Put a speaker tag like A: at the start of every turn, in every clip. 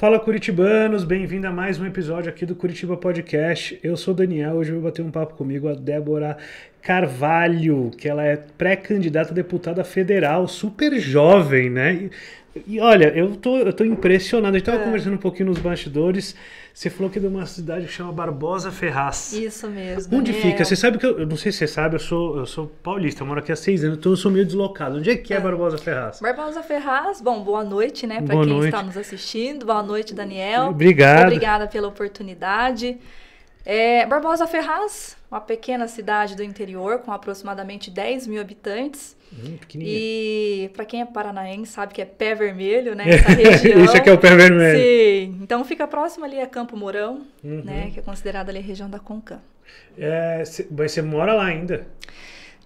A: Fala Curitibanos, bem-vindo a mais um episódio aqui do Curitiba Podcast. Eu sou o Daniel, hoje eu vou bater um papo comigo a Débora Carvalho, que ela é pré-candidata a deputada federal, super jovem, né? E olha, eu tô, eu tô impressionado. A gente tava é. conversando um pouquinho nos bastidores. Você falou que é de uma cidade que chama Barbosa Ferraz.
B: Isso mesmo. Onde Daniel. É. fica? Você
A: sabe que eu, eu, não sei se você sabe, eu sou, eu sou paulista, eu moro aqui há seis anos, então eu sou meio deslocado. Onde é que é, é Barbosa Ferraz?
B: Barbosa Ferraz, bom, boa noite, né, para quem noite. está nos assistindo. Boa noite, Daniel. Obrigado. Obrigada pela oportunidade. É, Barbosa Ferraz, uma pequena cidade do interior com aproximadamente 10 mil habitantes. Hum, e para quem é paranaense sabe que é pé vermelho, né? Essa região. Isso aqui é o pé vermelho. Sim. Então fica próximo ali a Campo Mourão, uhum. né? Que é considerada ali a região da Concan.
A: É, mas você mora lá ainda?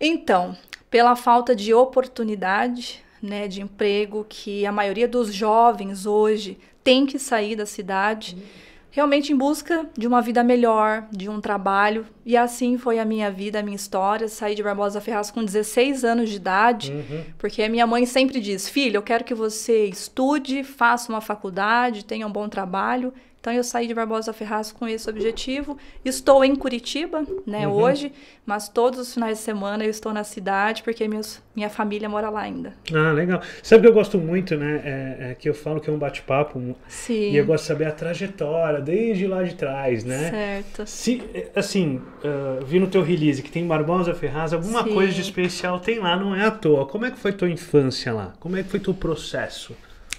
B: Então, pela falta de oportunidade, né, de emprego que a maioria dos jovens hoje tem que sair da cidade. Uhum realmente em busca de uma vida melhor, de um trabalho. E assim foi a minha vida, a minha história. Saí de Barbosa Ferraz com 16 anos de idade, uhum. porque a minha mãe sempre diz: Filha, eu quero que você estude, faça uma faculdade, tenha um bom trabalho, então eu saí de Barbosa Ferraz com esse objetivo. Estou em Curitiba, né, uhum. hoje, mas todos os finais de semana eu estou na cidade porque meus, minha família mora lá ainda.
A: Ah, legal. Sabe que eu gosto muito, né? É, é que eu falo que é um bate-papo. Sim. E eu gosto de saber a trajetória desde lá de trás, né? Certo. Se, assim, uh, vi no teu release que tem Barbosa Ferraz, alguma Sim. coisa de especial tem lá, não é à toa. Como é que foi tua infância lá? Como é que foi teu processo?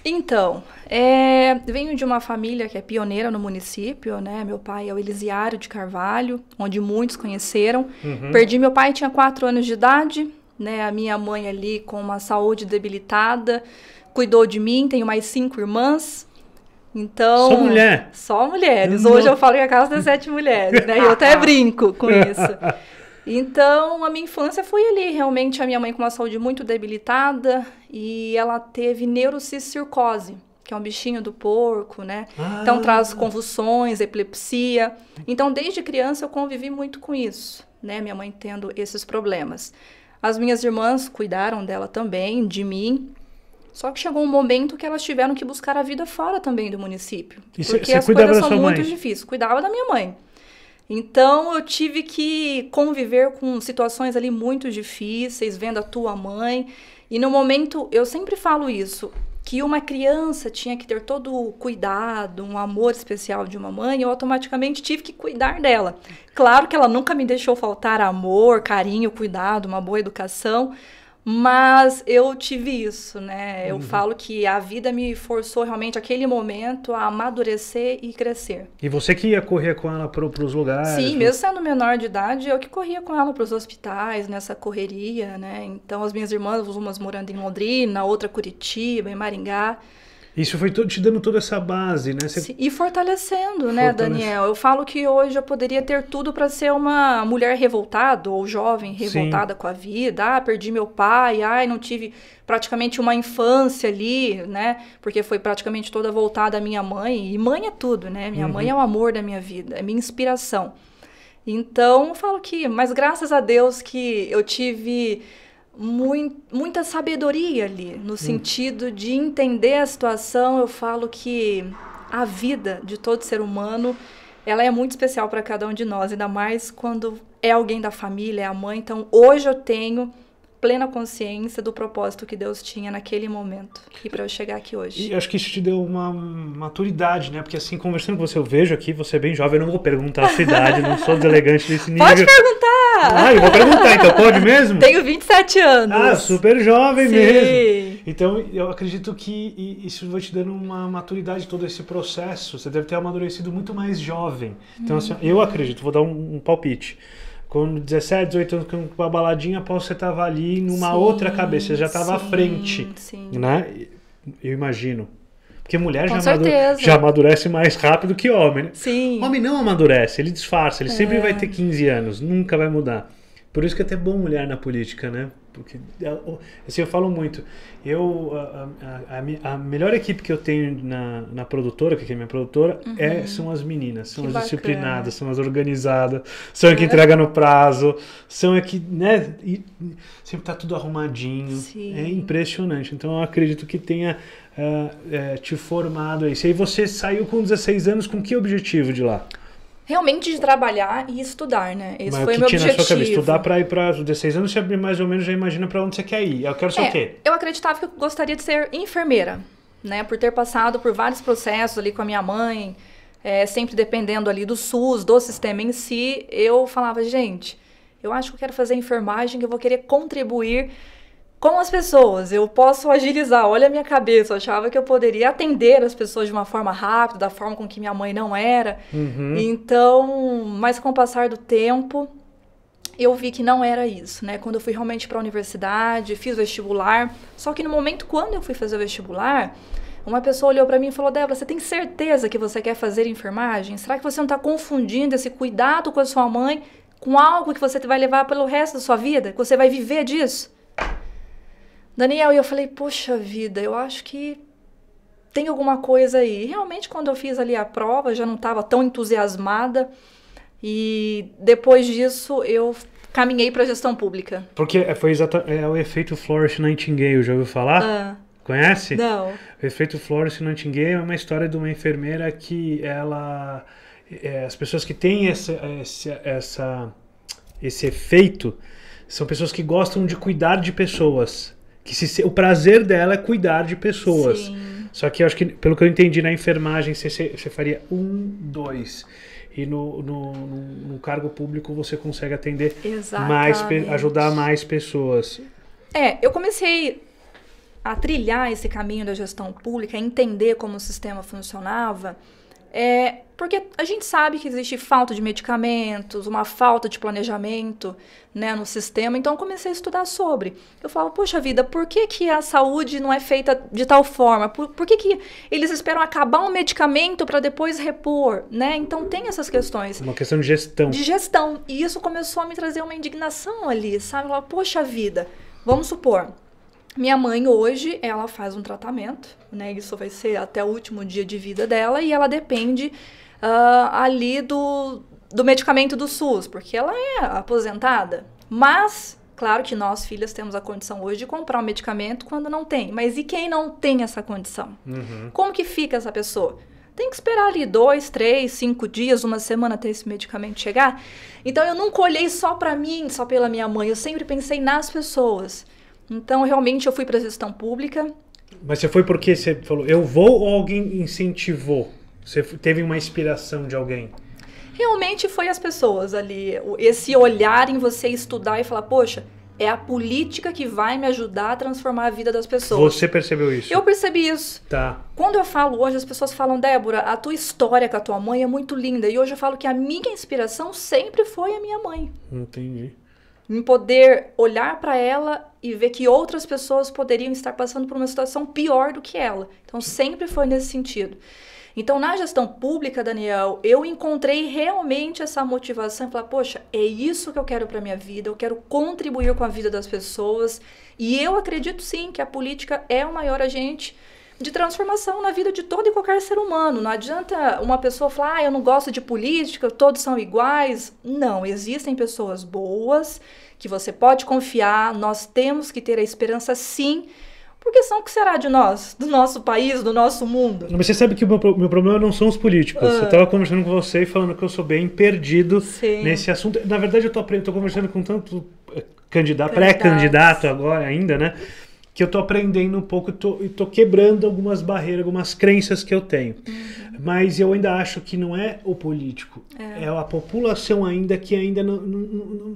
B: Então, é, venho de uma família que é pioneira no município, né? Meu pai é o Elisiário de Carvalho, onde muitos conheceram. Uhum. Perdi meu pai, tinha 4 anos de idade, né? A minha mãe ali com uma saúde debilitada, cuidou de mim, tenho mais cinco irmãs. Então. Só mulher? Só mulheres. Uhum. Hoje eu falo que a casa das sete mulheres, né? eu até brinco com isso. Então, a minha infância foi ali. Realmente, a minha mãe com uma saúde muito debilitada e ela teve neurocircose, que é um bichinho do porco, né? Ah. Então, traz ah. convulsões, epilepsia. Então, desde criança, eu convivi muito com isso, né? Minha mãe tendo esses problemas. As minhas irmãs cuidaram dela também, de mim. Só que chegou um momento que elas tiveram que buscar a vida fora também do município. E porque cê, cê as coisas são muito difíceis. Cuidava da minha mãe. Então eu tive que conviver com situações ali muito difíceis, vendo a tua mãe. E no momento, eu sempre falo isso, que uma criança tinha que ter todo o cuidado, um amor especial de uma mãe, eu automaticamente tive que cuidar dela. Claro que ela nunca me deixou faltar amor, carinho, cuidado, uma boa educação, mas eu tive isso, né? Eu uhum. falo que a vida me forçou realmente aquele momento a amadurecer e crescer.
A: E você que ia correr com ela para os lugares? Sim, mesmo
B: sendo menor de idade, eu que corria com ela para os hospitais, nessa correria, né? Então as minhas irmãs, umas morando em Londrina, outra Curitiba, em Maringá.
A: Isso foi te dando toda essa base, né? Você...
B: E fortalecendo, né, Daniel? Eu falo que hoje eu poderia ter tudo para ser uma mulher revoltada ou jovem revoltada Sim. com a vida. Ah, perdi meu pai, ai, não tive praticamente uma infância ali, né? Porque foi praticamente toda voltada à minha mãe. E mãe é tudo, né? Minha uhum. mãe é o amor da minha vida, é minha inspiração. Então, eu falo que, mas graças a Deus que eu tive muito, muita sabedoria ali, no hum. sentido de entender a situação. Eu falo que a vida de todo ser humano ela é muito especial para cada um de nós, ainda mais quando é alguém da família, é a mãe. Então, hoje eu tenho plena consciência do propósito que Deus tinha naquele momento e para eu chegar aqui hoje. E
A: acho que isso te deu uma maturidade, né? Porque assim, conversando com você, eu vejo aqui, você é bem jovem, eu não vou perguntar a sua idade, não sou deselegante desse nível. Pode perguntar! Ah, eu vou perguntar, então pode mesmo?
B: Tenho 27 anos. Ah, super jovem Sim. mesmo.
A: Então, eu acredito que isso vai te dando uma maturidade, todo esse processo. Você deve ter amadurecido muito mais jovem. Então, hum. assim, eu acredito, vou dar um, um palpite. Quando 17, 18 anos, com a baladinha, após você tava ali numa sim, outra cabeça, você já tava sim, à frente, sim. né? Eu imagino. Porque mulher já, amadu já, amadurece mais rápido que homem, né? Sim. Homem não amadurece, ele disfarça, ele é. sempre vai ter 15 anos, nunca vai mudar. Por isso que é até bom mulher na política, né? Porque, é, assim, eu falo muito. Eu, a, a, a melhor equipe que eu tenho na, na produtora, que é minha produtora, é, uhum. é, são as meninas. São que as bacana. disciplinadas, são as organizadas, são as que entregam no prazo, são as que, né? E, sempre tá tudo arrumadinho. Sim. É impressionante. Então, eu acredito que tenha uh, uh, te formado aí. E aí você saiu com 16 anos, com que objetivo de lá?
B: realmente de trabalhar e estudar, né? Esse Mas foi o meu tinha objetivo. Na sua cabeça, estudar
A: para ir para os 16 anos, você mais ou menos já imagina para onde você quer ir. Eu quero ser é, o quê?
B: Eu acreditava que eu gostaria de ser enfermeira, né? Por ter passado por vários processos ali com a minha mãe, é, sempre dependendo ali do SUS, do sistema em si, eu falava, gente, eu acho que eu quero fazer enfermagem, que eu vou querer contribuir com as pessoas, eu posso agilizar. Olha a minha cabeça, eu achava que eu poderia atender as pessoas de uma forma rápida, da forma com que minha mãe não era. Uhum. Então, mas com o passar do tempo, eu vi que não era isso, né? Quando eu fui realmente para a universidade, fiz vestibular. Só que no momento quando eu fui fazer o vestibular, uma pessoa olhou para mim e falou: "Débora, você tem certeza que você quer fazer enfermagem? Será que você não está confundindo esse cuidado com a sua mãe com algo que você vai levar pelo resto da sua vida? Que você vai viver disso?" Daniel, e eu falei, poxa vida, eu acho que tem alguma coisa aí. realmente, quando eu fiz ali a prova, já não estava tão entusiasmada. E depois disso, eu caminhei para a gestão pública.
A: Porque é, foi exatamente é o efeito Florence Nightingale, já ouviu falar? Ah. Conhece? Não. O efeito Florence Nightingale é uma história de uma enfermeira que ela é, as pessoas que têm essa, essa, essa, esse efeito são pessoas que gostam de cuidar de pessoas que se, o prazer dela é cuidar de pessoas. Sim. Só que eu acho que, pelo que eu entendi, na enfermagem você, você faria um, dois. E no, no, no, no cargo público você consegue atender Exatamente. mais, ajudar mais pessoas.
B: É, eu comecei a trilhar esse caminho da gestão pública, entender como o sistema funcionava é, porque a gente sabe que existe falta de medicamentos, uma falta de planejamento né, no sistema. Então, eu comecei a estudar sobre. Eu falo, poxa vida, por que, que a saúde não é feita de tal forma? Por, por que, que eles esperam acabar um medicamento para depois repor? Né? Então, tem essas questões. Uma questão de gestão. De gestão. E isso começou a me trazer uma indignação ali, sabe? Eu falo, poxa vida, vamos supor, minha mãe hoje, ela faz um tratamento, né? Isso vai ser até o último dia de vida dela e ela depende uh, ali do, do medicamento do SUS, porque ela é aposentada. Mas Claro que nós, filhas, temos a condição hoje de comprar um medicamento quando não tem. Mas e quem não tem essa condição? Uhum. Como que fica essa pessoa? Tem que esperar ali dois, três, cinco dias, uma semana até esse medicamento chegar. Então eu nunca olhei só para mim, só pela minha mãe. Eu sempre pensei nas pessoas. Então, realmente, eu fui para a gestão pública.
A: Mas você foi porque você falou, eu vou ou alguém incentivou? Você teve uma inspiração de alguém?
B: Realmente foi as pessoas ali. Esse olhar em você estudar e falar, poxa, é a política que vai me ajudar a transformar a vida das pessoas. Você
A: percebeu isso?
B: Eu percebi isso. Tá. Quando eu falo hoje, as pessoas falam, Débora, a tua história com a tua mãe é muito linda. E hoje eu falo que a minha inspiração sempre foi a minha mãe.
A: Entendi
B: em poder olhar para ela e ver que outras pessoas poderiam estar passando por uma situação pior do que ela. Então sempre foi nesse sentido. Então na gestão pública, Daniel, eu encontrei realmente essa motivação, falar, poxa, é isso que eu quero para minha vida, eu quero contribuir com a vida das pessoas, e eu acredito sim que a política é o maior agente de transformação na vida de todo e qualquer ser humano. Não adianta uma pessoa falar, ah, eu não gosto de política, todos são iguais. Não, existem pessoas boas que você pode confiar, nós temos que ter a esperança sim. Porque são o que será de nós, do nosso país, do nosso mundo?
A: Mas você sabe que o meu, meu problema não são os políticos. Ah. Eu estava conversando com você e falando que eu sou bem perdido sim. nesse assunto. Na verdade, eu estou conversando com tanto eh, candidato, pré-candidato agora ainda, né? que eu tô aprendendo um pouco tô, e tô quebrando algumas barreiras, algumas crenças que eu tenho. Uhum. Mas eu ainda acho que não é o político, é, é a população ainda que ainda não, não, não,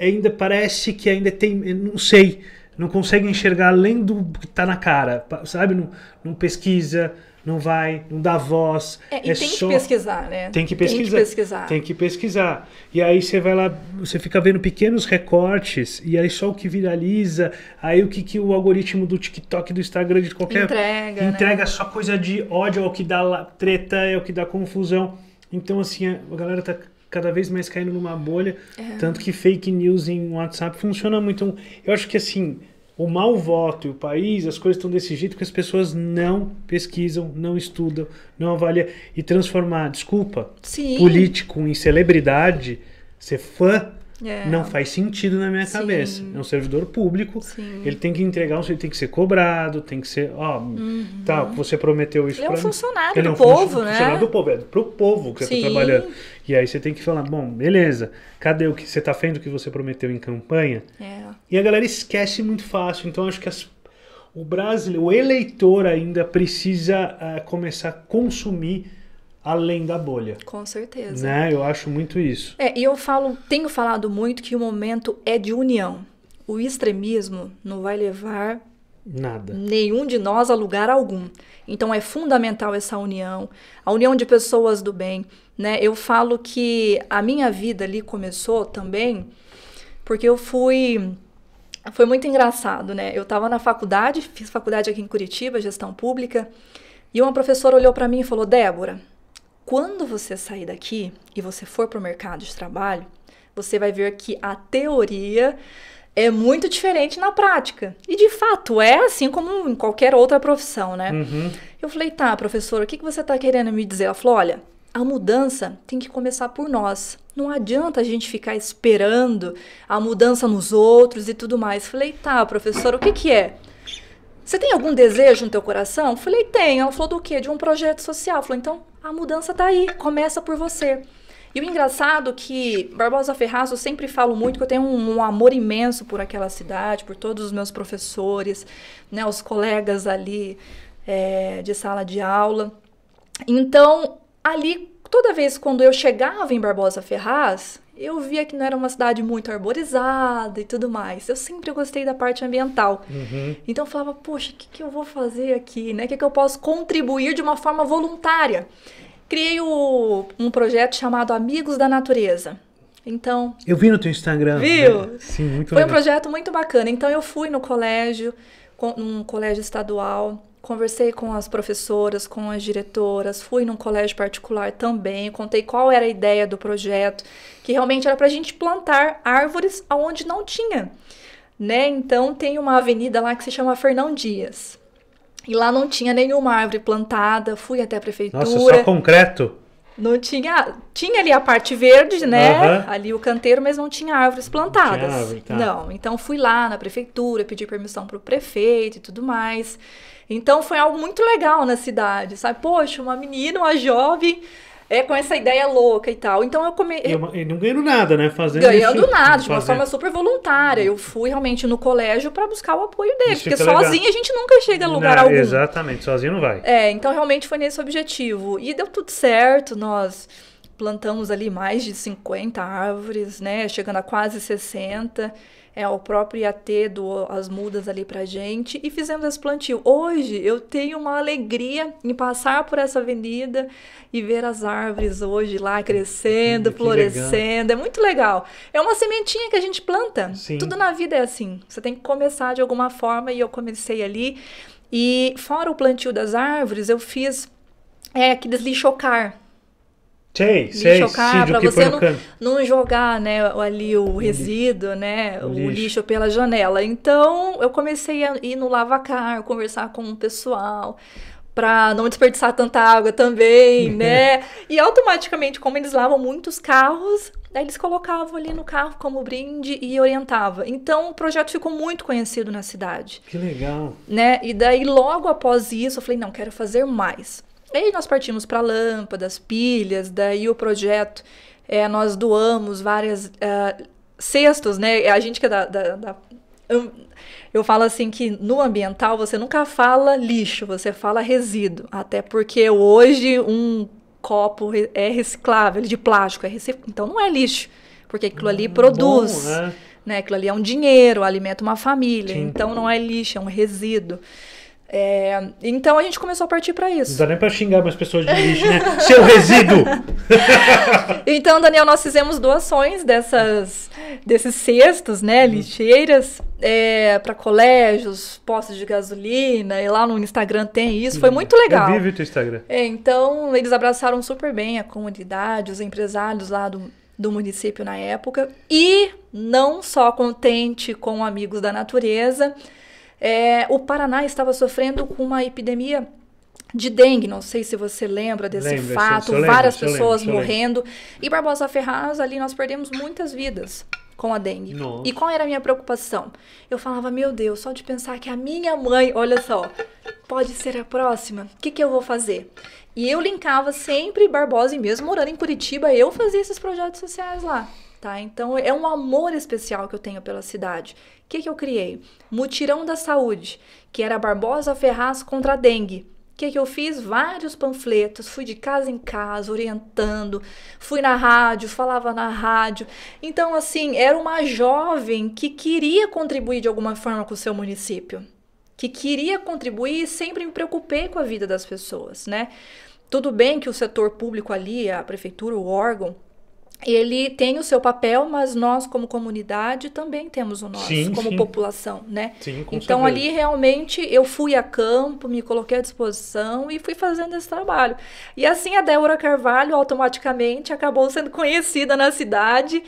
A: ainda parece que ainda tem, não sei, não consegue enxergar além do que tá na cara, sabe? Não, não pesquisa, não vai, não dá voz. É, e é tem só... que
B: pesquisar, né? Tem que pesquisar, tem que pesquisar. Tem
A: que pesquisar. E aí você vai lá, você fica vendo pequenos recortes, e aí só o que viraliza, aí o que, que o algoritmo do TikTok, do Instagram, de qualquer. Entrega. Né? Entrega né? só coisa de ódio, é o que dá treta, é o que dá confusão. Então, assim, a galera tá cada vez mais caindo numa bolha. É. Tanto que fake news em WhatsApp funciona muito. Então, eu acho que assim o mau voto e o país, as coisas estão desse jeito que as pessoas não pesquisam, não estudam, não avaliam. E transformar, desculpa, Sim. político em celebridade, ser fã é. Não faz sentido na minha Sim. cabeça. É um servidor público, Sim. ele tem que entregar, ele tem que ser cobrado, tem que ser, ó, uhum. tá, você prometeu isso para Ele é um funcionário ele é do é um povo, funcionário né? Funcionário do povo, é pro povo que Sim. tá trabalhando. E aí você tem que falar, bom, beleza, cadê o que você tá o que você prometeu em campanha? É. E a galera esquece muito fácil, então acho que as, o brasileiro, o eleitor ainda precisa uh, começar a consumir além da bolha.
B: Com certeza. Né?
A: Eu acho muito isso.
B: É, e eu falo, tenho falado muito que o momento é de união. O extremismo não vai levar nada. Nenhum de nós a lugar algum. Então é fundamental essa união, a união de pessoas do bem, né? Eu falo que a minha vida ali começou também porque eu fui foi muito engraçado, né? Eu estava na faculdade, fiz faculdade aqui em Curitiba, gestão pública, e uma professora olhou para mim e falou: "Débora, quando você sair daqui e você for para o mercado de trabalho, você vai ver que a teoria é muito diferente na prática. E de fato é assim como em qualquer outra profissão, né? Uhum. Eu falei, tá, professora, o que, que você está querendo me dizer? Ela falou, olha, a mudança tem que começar por nós. Não adianta a gente ficar esperando a mudança nos outros e tudo mais. Falei, tá, professora, o que, que é? Você tem algum desejo no teu coração? falei, tenho. Ela falou do quê? De um projeto social. Falou, então a mudança tá aí, começa por você. E o engraçado é que Barbosa Ferraz, eu sempre falo muito que eu tenho um, um, amor imenso por aquela cidade, por todos os meus professores, né, os colegas ali é, de sala de aula. Então, ali, toda vez quando eu chegava em Barbosa Ferraz, eu via que não era uma cidade muito arborizada e tudo mais. Eu sempre gostei da parte ambiental. Uhum. Então eu falava, poxa, o que, que eu vou fazer aqui? O né? que, que eu posso contribuir de uma forma voluntária? Criei o, um projeto chamado Amigos da Natureza. Então. Eu vi no teu Instagram. Né? Viu? Sim, muito Foi legal. um projeto muito bacana. Então eu fui no colégio, num colégio estadual Conversei com as professoras, com as diretoras, fui num colégio particular também, contei qual era a ideia do projeto, que realmente era para a gente plantar árvores aonde não tinha, né? Então tem uma avenida lá que se chama Fernão Dias. E lá não tinha nenhuma árvore plantada, fui até a prefeitura. Nossa, só
A: concreto.
B: Não tinha, tinha ali a parte verde, né? Uhum. Ali o canteiro, mas não tinha árvores plantadas. Não, tinha árvore, tá. não, então fui lá na prefeitura, pedi permissão para o prefeito e tudo mais. Então foi algo muito legal na cidade, sabe? Poxa, uma menina, uma jovem. É, com essa ideia louca e tal. Então eu comecei. É
A: e, não ganhando nada, né? Fazendo ganhando isso, nada, de fazer. uma forma
B: super voluntária. Eu fui realmente no colégio para buscar o apoio dele, isso porque sozinha legal. a gente nunca chega a lugar não, algum.
A: Exatamente, sozinho não vai.
B: É, então realmente foi nesse objetivo. E deu tudo certo, nós plantamos ali mais de 50 árvores, né? Chegando a quase 60 é, o próprio IAT doou as mudas ali pra gente e fizemos esse plantio. Hoje eu tenho uma alegria em passar por essa avenida e ver as árvores hoje lá crescendo, que florescendo. Legal. É muito legal. É uma sementinha que a gente planta. Sim. Tudo na vida é assim. Você tem que começar de alguma forma e eu comecei ali. E fora o plantio das árvores, eu fiz é, aqueles lixocar
A: Sei, sei, chocar para você não,
B: não, jogar né, ali o, o resíduo, lixo. né, o, lixo. lixo. pela janela. Então eu comecei a ir no lava car conversar com o pessoal para não desperdiçar tanta água também, né? E automaticamente, como eles lavam muitos carros, Daí eles colocavam ali no carro como brinde e orientava. Então o projeto ficou muito conhecido na cidade. Que legal. Né? E daí logo após isso eu falei, não, quero fazer mais. Aí nós partimos para lâmpadas, pilhas, daí o projeto, é, nós doamos várias uh, cestos, né? A gente que é da, da, da eu falo assim que no ambiental você nunca fala lixo, você fala resíduo. Até porque hoje um copo é reciclável, de plástico é reciclável. Então não é lixo, porque aquilo ali hum, produz. Bom, né? né? Aquilo ali é um dinheiro, alimenta uma família. Sim. Então não é lixo, é um resíduo. É, então a gente começou a partir para isso. Não dá
A: nem para xingar mais pessoas de lixo, né? Seu resíduo!
B: então, Daniel, nós fizemos doações dessas, desses cestos, né? Uhum. Lixeiras é, para colégios, postos de gasolina. E lá no Instagram tem isso. Foi uhum. muito legal. Eu o teu
A: Instagram. É,
B: então, eles abraçaram super bem a comunidade, os empresários lá do, do município na época. E não só contente com amigos da natureza é, o Paraná estava sofrendo com uma epidemia de dengue, não sei se você lembra desse lembra, fato, lembro, várias pessoas lembro, morrendo. E Barbosa Ferraz, ali nós perdemos muitas vidas com a dengue. Nossa. E qual era a minha preocupação? Eu falava, meu Deus, só de pensar que a minha mãe, olha só, pode ser a próxima, o que, que eu vou fazer? E eu linkava sempre Barbosa, e mesmo morando em Curitiba, eu fazia esses projetos sociais lá tá? Então é um amor especial que eu tenho pela cidade. O que, que eu criei? Mutirão da Saúde, que era Barbosa Ferraz contra a dengue. O que, que eu fiz? Vários panfletos, fui de casa em casa, orientando, fui na rádio, falava na rádio. Então, assim, era uma jovem que queria contribuir de alguma forma com o seu município, que queria contribuir e sempre me preocupei com a vida das pessoas, né? Tudo bem que o setor público ali, a prefeitura, o órgão, ele tem o seu papel, mas nós, como comunidade, também temos o nosso, sim, como sim. população, né? Sim, com então, certeza. ali, realmente, eu fui a campo, me coloquei à disposição e fui fazendo esse trabalho. E assim, a Débora Carvalho, automaticamente, acabou sendo conhecida na cidade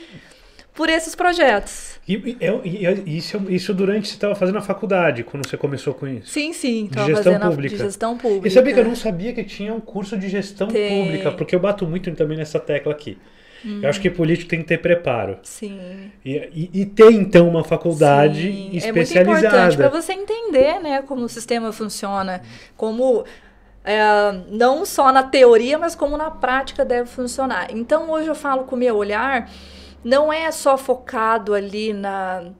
B: por esses projetos. E,
A: e isso, isso, durante você estava fazendo a faculdade, quando você começou com isso? Sim, sim. De gestão pública. A, de gestão pública. E sabia que eu não sabia que tinha um curso de gestão Tem. pública, porque eu bato muito também nessa tecla aqui. Hum. Eu acho que uhum. político tem que ter preparo.
B: Sim.
A: E, e, e ter, então, uma faculdade Sim. especializada. É muito importante para você
B: entender né, como o sistema funciona, como... É, não só na teoria, mas como na prática deve funcionar. Então, hoje eu falo com o meu olhar, não é só focado ali na,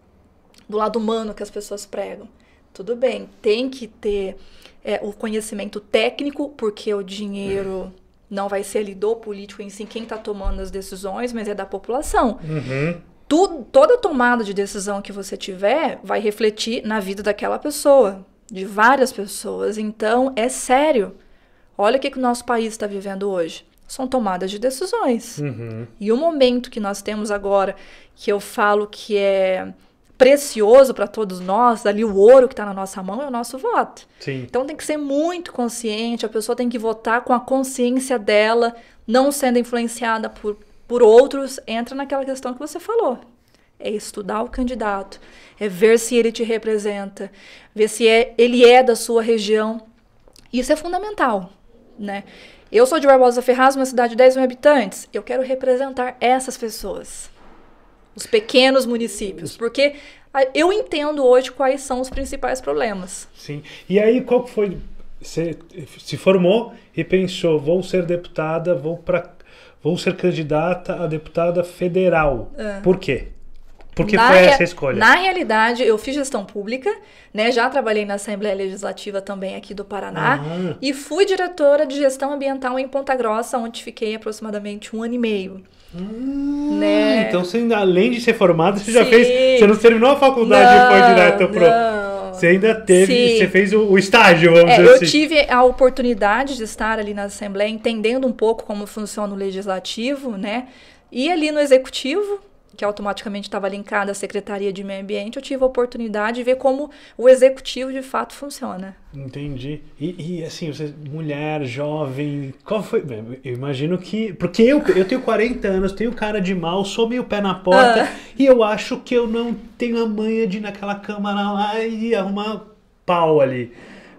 B: do lado humano que as pessoas pregam. Tudo bem, tem que ter é, o conhecimento técnico, porque o dinheiro não vai ser ali do político em si quem está tomando as decisões, mas é da população. Uhum. Tudo, toda tomada de decisão que você tiver vai refletir na vida daquela pessoa, de várias pessoas. Então, é sério. Olha o que, que o nosso país está vivendo hoje. São tomadas de decisões. Uhum. E o momento que nós temos agora, que eu falo que é precioso para todos nós, ali o ouro que está na nossa mão é o nosso voto. Sim. Então tem que ser muito consciente, a pessoa tem que votar com a consciência dela, não sendo influenciada por, por outros. Entra naquela questão que você falou. É estudar o candidato, é ver se ele te representa, ver se é, ele é da sua região. Isso é fundamental, né? Eu sou de Barbosa Ferraz, uma cidade de 10 mil habitantes. Eu quero representar essas pessoas os pequenos municípios, porque eu entendo hoje quais são os principais problemas.
A: Sim. E aí qual foi você se formou e pensou, vou ser deputada, vou para vou ser candidata a deputada federal. É. Por quê? Porque na foi essa escolha? Na
B: realidade, eu fiz gestão pública, né? Já trabalhei na Assembleia Legislativa também aqui do Paraná ah. e fui diretora de gestão ambiental em Ponta Grossa, onde fiquei aproximadamente um ano e meio. Hum, né? Então,
A: você, além de ser formado, você Sim. já fez. Você não terminou a
B: faculdade não, e foi direto pro. Não.
A: Você ainda teve. Sim. Você fez o, o estágio, vamos é, dizer eu assim. Eu
B: tive a oportunidade de estar ali na Assembleia, entendendo um pouco como funciona o legislativo, né? E ali no executivo, que automaticamente estava linkada à Secretaria de Meio Ambiente, eu tive a oportunidade de ver como o executivo de fato funciona.
A: Entendi. E, e assim, você, mulher, jovem, qual foi? Eu imagino que. Porque eu, eu tenho 40 anos, tenho cara de mal, sou meio pé na porta, ah. e eu acho que eu não tenho a manha de ir naquela câmara lá e arrumar pau ali.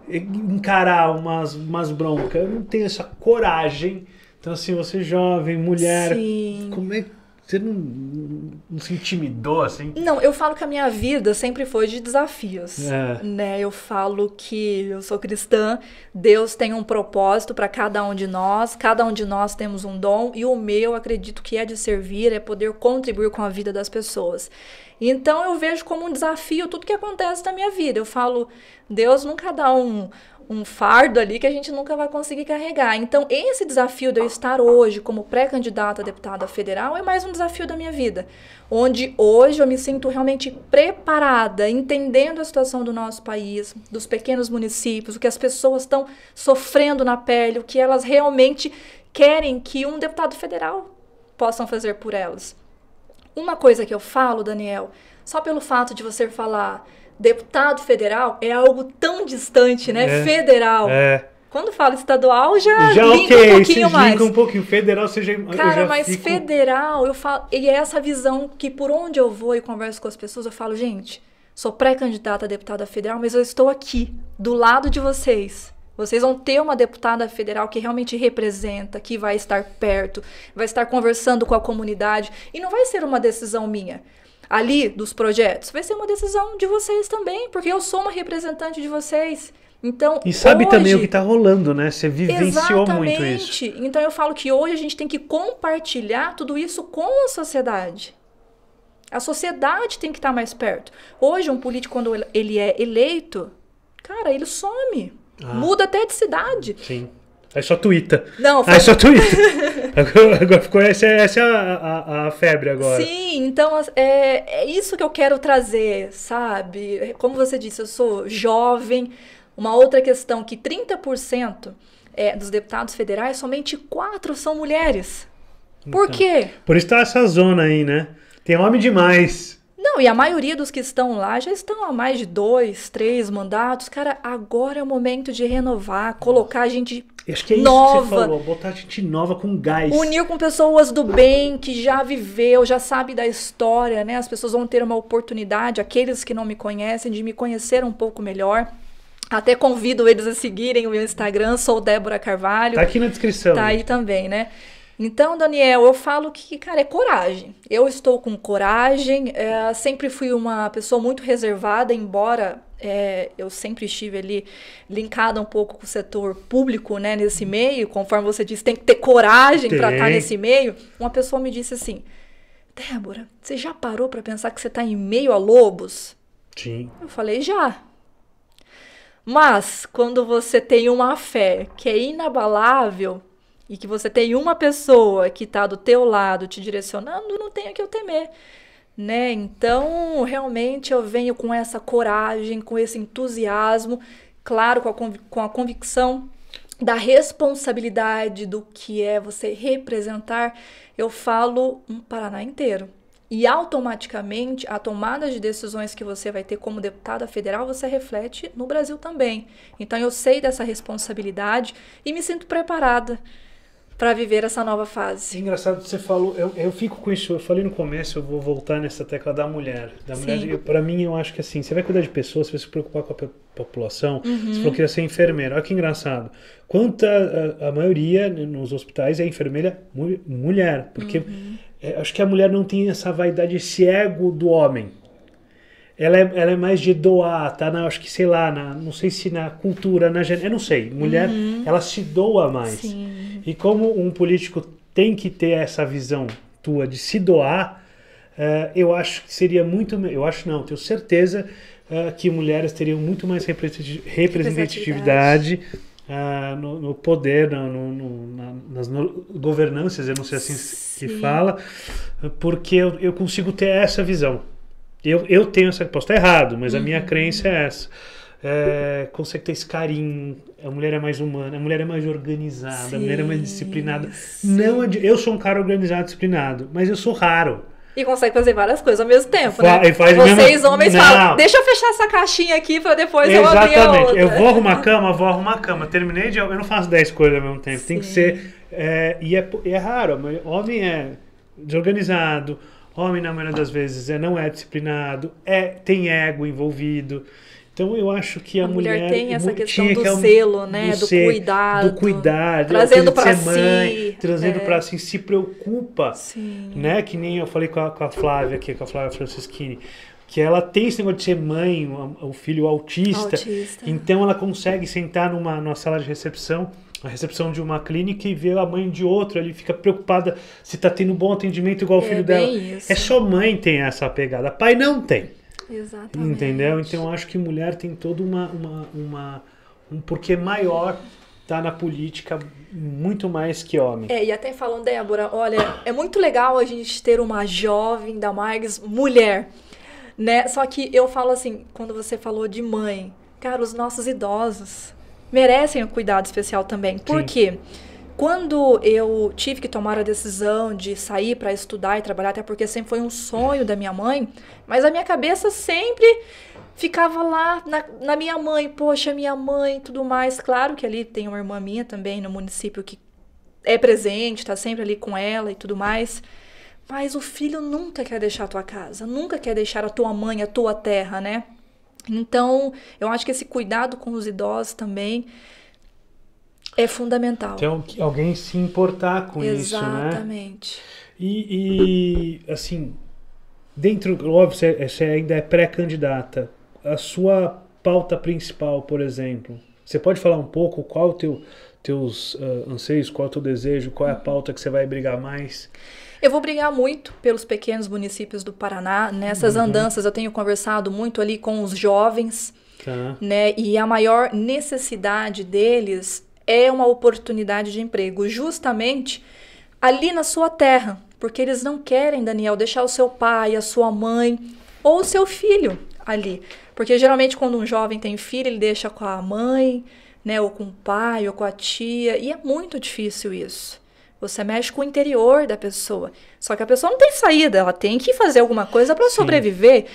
A: Encarar umas, umas broncas. Eu não tenho essa coragem. Então, assim, você jovem, mulher, Sim. como é que você não, não, se intimidou assim?
B: Não, eu falo que a minha vida sempre foi de desafios. É. Né? Eu falo que eu sou cristã, Deus tem um propósito para cada um de nós, cada um de nós temos um dom e o meu, acredito que é de servir, é poder contribuir com a vida das pessoas. Então eu vejo como um desafio tudo que acontece na minha vida. Eu falo, Deus nunca dá um, um fardo ali que a gente nunca vai conseguir carregar. Então, esse desafio de eu estar hoje como pré-candidata a deputada federal é mais um desafio da minha vida, onde hoje eu me sinto realmente preparada, entendendo a situação do nosso país, dos pequenos municípios, o que as pessoas estão sofrendo na pele, o que elas realmente querem que um deputado federal possam fazer por elas. Uma coisa que eu falo, Daniel, só pelo fato de você falar deputado federal é algo tão distante, né? É, federal. É. Quando fala estadual, já, já okay, um pouquinho mais. Linka um
A: pouquinho. Federal, seja. Cara, mas fico...
B: federal, eu falo. E é essa visão que por onde eu vou e converso com as pessoas, eu falo, gente, sou pré-candidata a deputada federal, mas eu estou aqui, do lado de vocês. Vocês vão ter uma deputada federal que realmente representa, que vai estar perto, vai estar conversando com a comunidade. E não vai ser uma decisão minha ali dos projetos, vai ser uma decisão de vocês também, porque eu sou uma representante de vocês. Então, e sabe hoje, também o que
A: está rolando, né? Você vivenciou muito isso.
B: Então eu falo que hoje a gente tem que compartilhar tudo isso com a sociedade. A sociedade tem que estar tá mais perto. Hoje um político quando ele é eleito, cara, ele some, ah, muda até de cidade.
A: Sim. Aí só twitta. Não, foi... Aí só twitta. agora ficou essa, é, essa é a, a, a, febre agora.
B: Sim, então é, é isso que eu quero trazer, sabe? Como você disse, eu sou jovem. Uma outra questão que 30% é, dos deputados federais, somente 4 são mulheres. Por então, quê?
A: Por isso tá essa zona aí, né? Tem homem demais.
B: Não, e a maioria dos que estão lá já estão há mais de dois, três mandatos. Cara, agora é o momento de renovar, colocar a gente Acho que é nova. isso que você falou,
A: botar gente nova com gás. Unir
B: com pessoas do bem, que já viveu, já sabe da história, né? As pessoas vão ter uma oportunidade, aqueles que não me conhecem, de me conhecer um pouco melhor. Até convido eles a seguirem o meu Instagram, sou Débora Carvalho. Tá aqui na descrição. Tá gente. aí também, né? Então, Daniel, eu falo que, cara, é coragem. Eu estou com coragem, é, sempre fui uma pessoa muito reservada, embora é, eu sempre estive ali linkada um pouco com o setor público, né, nesse meio, conforme você disse, tem que ter coragem para tá estar nesse meio. Uma pessoa me disse assim: Débora, você já parou para pensar que você está em meio a lobos? Sim. Eu falei: já. Mas quando você tem uma fé que é inabalável, e que você tem uma pessoa que está do teu lado te direcionando, não tem o que eu temer. Né? Então, realmente eu venho com essa coragem, com esse entusiasmo, claro, com a, com a convicção da responsabilidade do que é você representar. Eu falo um Paraná inteiro. E automaticamente a tomada de decisões que você vai ter como deputada federal, você reflete no Brasil também. Então eu sei dessa responsabilidade e me sinto preparada para viver essa nova fase.
A: É engraçado, você falou, eu, eu fico com isso, eu falei no começo, eu vou voltar nessa tecla da mulher. Da Sim. mulher para mim, eu acho que assim, você vai cuidar de pessoas, você vai se preocupar com a população, uhum. você falou que ia ser enfermeira. Olha que engraçado. Quanta a, maioria nos hospitais é enfermeira mu mulher, porque uhum. é, acho que a mulher não tem essa vaidade, esse ego do homem. Ela é, ela é, mais de doar, tá? Na, acho que, sei lá, na, não sei se na cultura, na eu não sei. Mulher, uhum. ela se doa mais. Sim. E como um político tem que ter essa visão tua de se doar, uh, eu acho que seria muito. Eu acho não, tenho certeza uh, que mulheres teriam muito mais representatividade. Uh, no, no, poder, no, no, nas governanças, eu não sei assim Sim. que fala, porque eu, eu, consigo ter essa visão. Eu, eu tenho essa. Posso estar errado, mas uhum. a minha uhum. crença é essa é, consegue ter esse carinho. A mulher é mais humana, a mulher é mais organizada, sim, a mulher é mais disciplinada. Não, eu sou um cara organizado, disciplinado, mas eu sou raro.
B: E consegue fazer várias coisas ao mesmo tempo, Fa né? Vocês mesmo... homens não. falam, deixa eu fechar essa caixinha aqui para depois Exatamente. eu abrir a outra. Eu vou
A: arrumar a cama, vou arrumar a cama. Terminei de... Eu não faço 10 coisas ao mesmo tempo. Sim. Tem que ser... É, e é, é raro. Homem é desorganizado. Homem, na maioria das vezes, é, não é disciplinado. É, tem ego envolvido. Então eu acho que a, a mulher, mulher, tem essa questão do selo, né, do, do ser, cuidado, do cuidar, trazendo para si, mãe, trazendo é. para si, se preocupa, Sim. né? Que nem eu falei com a, com a Flávia aqui, com a Flávia Franceschini, que ela tem esse negócio de ser mãe, o filho autista, autista. Então ela consegue sentar numa, numa sala de recepção, a recepção de uma clínica e ver a mãe de outro, ele fica preocupada se está tendo bom atendimento igual é, o filho dela. Isso. É só mãe tem essa pegada, pai não tem. Exatamente. Entendeu? Então acho que mulher tem todo uma, uma, uma um porquê maior tá na política muito mais que homem. É,
B: e até falando, Débora, olha, é muito legal a gente ter uma jovem, da Marques mulher, né? Só que eu falo assim, quando você falou de mãe, cara, os nossos idosos merecem um cuidado especial também. Por Sim. quê? Porque quando eu tive que tomar a decisão de sair para estudar e trabalhar, até porque sempre foi um sonho da minha mãe, mas a minha cabeça sempre ficava lá na, na minha mãe, poxa, minha mãe, tudo mais. Claro que ali tem uma irmã minha também no município que é presente, está sempre ali com ela e tudo mais. Mas o filho nunca quer deixar a tua casa, nunca quer deixar a tua mãe, a tua terra, né? Então, eu acho que esse cuidado com os idosos também é fundamental. Então,
A: alguém se importar com Exatamente. isso, né? Exatamente. E, assim, dentro, óbvio, você ainda é pré-candidata. A sua pauta principal, por exemplo, você pode falar um pouco qual o teu teus uh, anseios, qual o teu desejo, qual é a pauta que você vai brigar mais?
B: Eu vou brigar muito pelos pequenos municípios do Paraná. Nessas uhum. andanças eu tenho conversado muito ali com os jovens, tá. né? E a maior necessidade deles é uma oportunidade de emprego, justamente ali na sua terra, porque eles não querem, Daniel, deixar o seu pai, a sua mãe ou o seu filho ali. Porque geralmente quando um jovem tem filho, ele deixa com a mãe, né, ou com o pai, ou com a tia, e é muito difícil isso. Você mexe com o interior da pessoa. Só que a pessoa não tem saída, ela tem que fazer alguma coisa para sobreviver.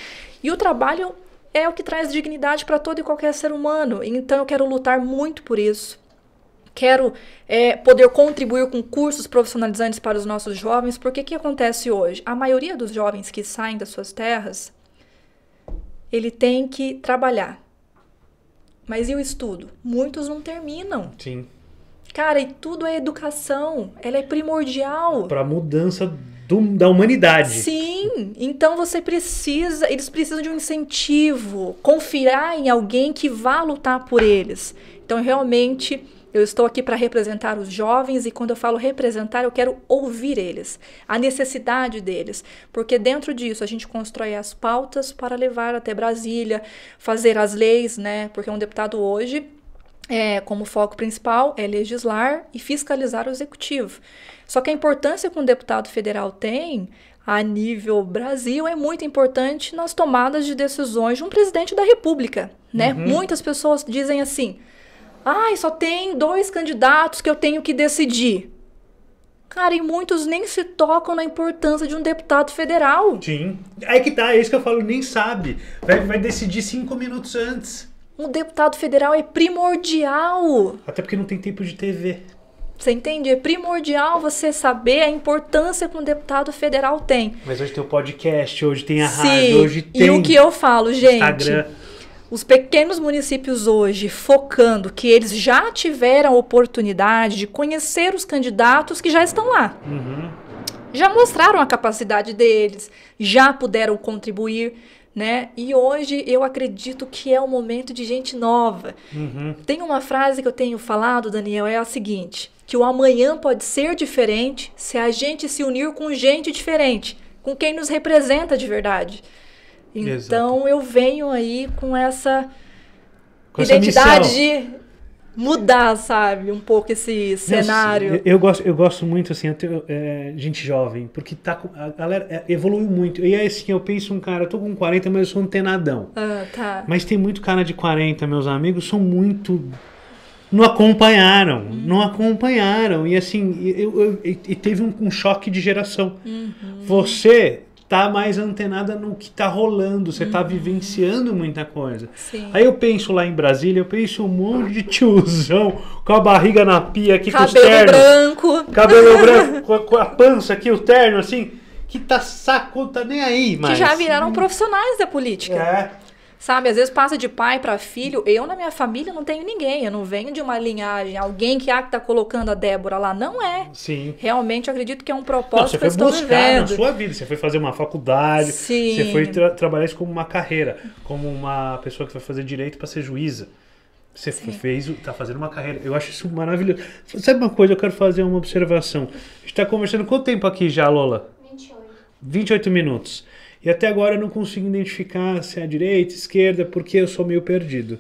B: E o trabalho é o que traz dignidade para todo e qualquer ser humano. Então eu quero lutar muito por isso quero é, poder contribuir com cursos profissionalizantes para os nossos jovens, porque que acontece hoje? A maioria dos jovens que saem das suas terras, ele tem que trabalhar. Mas e o estudo? Muitos não terminam. Sim. Cara, e tudo é educação. Ela é primordial.
A: Para a mudança do, da humanidade.
B: Sim. Então você precisa. Eles precisam de um incentivo. Confiar em alguém que vá lutar por eles. Então, realmente eu estou aqui para representar os jovens e quando eu falo representar, eu quero ouvir eles, a necessidade deles, porque dentro disso a gente constrói as pautas para levar até Brasília, fazer as leis, né? Porque um deputado hoje é, como foco principal é legislar e fiscalizar o executivo. Só que a importância que um deputado federal tem a nível Brasil é muito importante nas tomadas de decisões de um presidente da República, né? Uhum. Muitas pessoas dizem assim: Ai, só tem dois candidatos que eu tenho que decidir. Cara, e muitos nem se tocam na importância de um deputado federal.
A: Sim. É que tá, é isso que eu falo, nem sabe. Vai, vai decidir cinco minutos antes.
B: Um deputado federal é primordial. Até porque não tem tempo de TV. Você entende? É primordial você saber a importância que um deputado federal tem.
A: Mas hoje tem o podcast, hoje tem a Sim, rádio, hoje tem. E o que eu
B: falo, gente? Instagram os pequenos municípios hoje focando que eles já tiveram a oportunidade de conhecer os candidatos que já estão lá. Uhum. Já mostraram a capacidade deles, já puderam contribuir. Né? E hoje eu acredito que é o momento de gente nova. Uhum. Tem uma frase que eu tenho falado, Daniel, é a seguinte: que o amanhã pode ser diferente se a gente se unir com gente diferente, com quem nos representa de verdade. Então Exato. eu venho aí com essa com identidade essa de mudar, sabe, um pouco esse cenário. eu,
A: eu, gosto, eu gosto muito assim, tenho, é, gente jovem, porque tá a galera é, evoluiu muito. E aí assim, eu penso um cara, eu tô com 40, mas eu sou um tenadão.
B: Ah, tá.
A: Mas tem muito cara de 40, meus amigos, são muito não acompanharam, uhum. não acompanharam. E assim, eu, eu, eu, teve um, um, choque de geração. Uhum. Você tá mais antenada no que tá rolando, você tá uhum. tá vivenciando muita coisa. Sim. Aí eu penso lá em Brasília, eu penso um monte de tiozão com a barriga na pia aqui cabelo com os ternos. branco. Cabelo branco, com a, com a pança aqui, o terno
B: assim, que tá saco, tá nem aí, mas... Que já viraram profissionais da política. É. Sabe, às vezes passa de pai para filho. Eu, na minha família, não tenho ninguém. Eu não venho de uma linhagem, alguém que ah, que tá colocando a Débora lá. Não é. Sim. Realmente, eu acredito que é um propósito não, que Você foi buscar na sua
A: vida. Você foi fazer uma faculdade. Sim. Você foi tra trabalhar isso como uma carreira. Como uma pessoa que vai fazer direito para ser juíza. Você Sim. fez, tá fazendo uma carreira. Eu acho isso maravilhoso. Sabe uma coisa? Eu quero fazer uma observação. A gente tá conversando quanto tempo aqui já, Lola? 28. 28 minutos. E até agora eu não consigo identificar se é a direita, esquerda, porque eu sou meio perdido.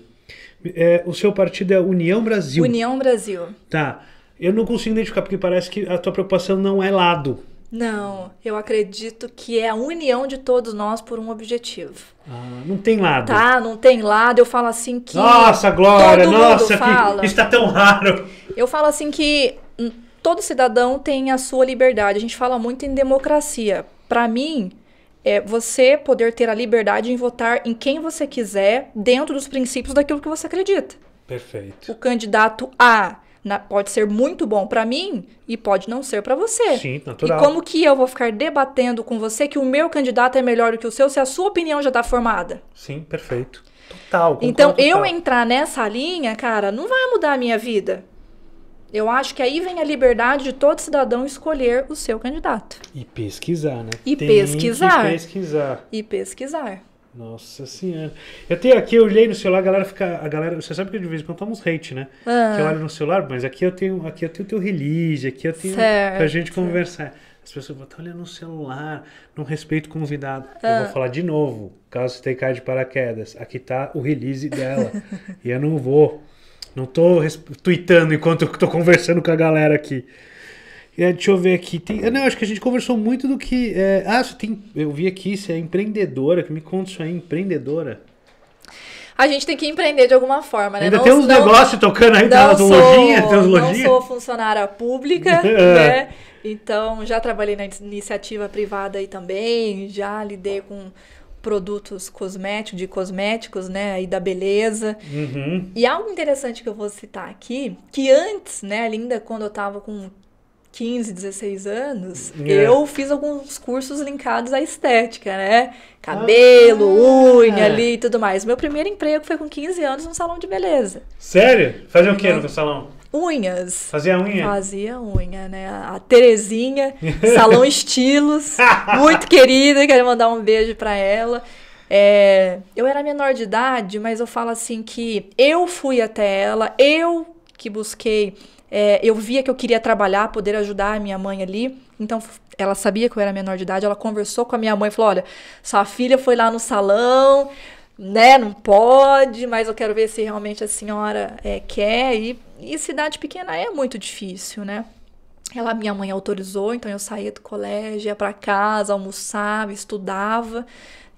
A: É, o seu partido é União Brasil. União Brasil. Tá. Eu não consigo identificar, porque parece que a tua preocupação não é lado.
B: Não, eu acredito que é a união de todos nós por um objetivo.
A: Ah, não tem lado. Tá,
B: não tem lado. Eu falo assim que. Nossa, Glória, nossa, fala. que
A: está tão raro.
B: Eu falo assim que hum, todo cidadão tem a sua liberdade. A gente fala muito em democracia. Para mim, é, você poder ter a liberdade em votar em quem você quiser dentro dos princípios daquilo que você acredita.
A: Perfeito.
B: O candidato A na, pode ser muito bom para mim e pode não ser para você. Sim, natural. E como que eu vou ficar debatendo com você que o meu candidato é melhor do que o seu se a sua opinião já está formada?
A: Sim, perfeito. Total. Então, eu total.
B: entrar nessa linha, cara, não vai mudar a minha vida. Eu acho que aí vem a liberdade de todo cidadão escolher o seu candidato.
A: E pesquisar, né? E Tem pesquisar. Que pesquisar.
B: E pesquisar.
A: Nossa senhora. Eu tenho aqui, eu olhei no celular, a galera fica. A galera, você sabe que de vez em quando estamos uns hate, né? Ah. Que eu olho no celular, mas aqui eu tenho, aqui eu tenho teu release, aqui eu tenho certo. pra gente conversar. As pessoas vão estar tá olhando no celular, não respeito o convidado. Ah. Eu vou ah. falar de novo, caso você tenha caído de paraquedas. Aqui tá o release dela. e eu não vou. Não tô tweetando enquanto eu tô conversando com a galera aqui. É, deixa eu ver aqui. Tem, não, acho que a gente conversou muito do que. É, ah, você tem, eu vi aqui, você é empreendedora. Que me conta isso aí, é empreendedora.
B: A gente tem que empreender de alguma forma, né? Ainda não, tem uns negócios tocando aí, tá? Sou, lojinha, Não sou funcionária pública, né? É. Então, já trabalhei na iniciativa privada aí também, já lidei com produtos cosméticos, de cosméticos, né, aí da beleza. Uhum. E algo interessante que eu vou citar aqui, que antes, né, ainda quando eu estava com 15, 16 anos, é. eu fiz alguns cursos linkados à estética, né? Cabelo, ah, unha é. ali e tudo mais. Meu primeiro emprego foi com 15 anos num salão de beleza.
A: Sério? Fazer o que no uhum. salão?
B: unhas. Fazia unha? Fazia unha, né? A Terezinha, Salão Estilos, muito querida, quero mandar um beijo para ela. É, eu era menor de idade, mas eu falo assim que eu fui até ela, eu que busquei, é, eu via que eu queria trabalhar, poder ajudar a minha mãe ali. Então ela sabia que eu era menor de idade, ela conversou com a minha mãe e falou: olha, sua filha foi lá no salão, né? Não pode, mas eu quero ver se realmente a senhora é, quer e e cidade pequena é muito difícil, né? Ela, minha mãe autorizou, então eu saía do colégio, ia para casa, almoçava, estudava.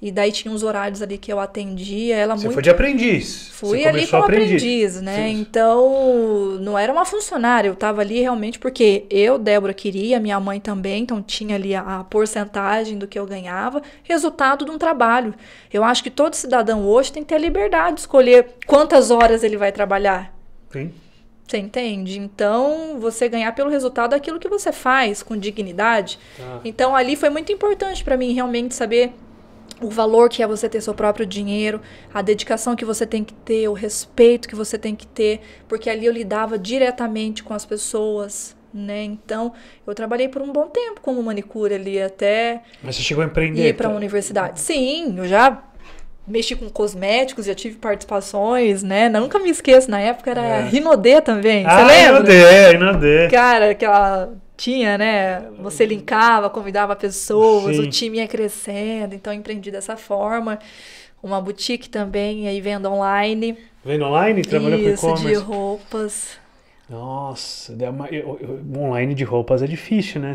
B: E daí tinha uns horários ali que eu atendia. Ela Você muito... foi de
A: aprendiz. Fui Você ali como aprendiz, aprendiz né?
B: Sim. Então, não era uma funcionária. Eu estava ali realmente porque eu, Débora, queria, minha mãe também. Então, tinha ali a, a porcentagem do que eu ganhava, resultado de um trabalho. Eu acho que todo cidadão hoje tem que ter a liberdade de escolher quantas horas ele vai trabalhar. Sim. Você entende? Então, você ganhar pelo resultado daquilo que você faz com dignidade. Ah. Então, ali foi muito importante para mim realmente saber o valor que é você ter seu próprio dinheiro, a dedicação que você tem que ter, o respeito que você tem que ter, porque ali eu lidava diretamente com as pessoas, né? Então, eu trabalhei por um bom tempo como manicure ali até
A: Mas você chegou a empreender? Ir para a
B: universidade. Sim, eu já mexi com cosméticos, já tive participações, né? Nunca me esqueço, na época era é. Rinodê também. Você ah, lembra? Rinodê, Rinodê. Cara, aquela tinha, né? Você linkava, convidava pessoas, Sim. o time ia crescendo, então empreendi dessa forma. Uma boutique também, aí vendo online. Vendo online? Trabalhou Isso, com e-commerce? de roupas.
A: Nossa, uma... online de roupas é difícil, né?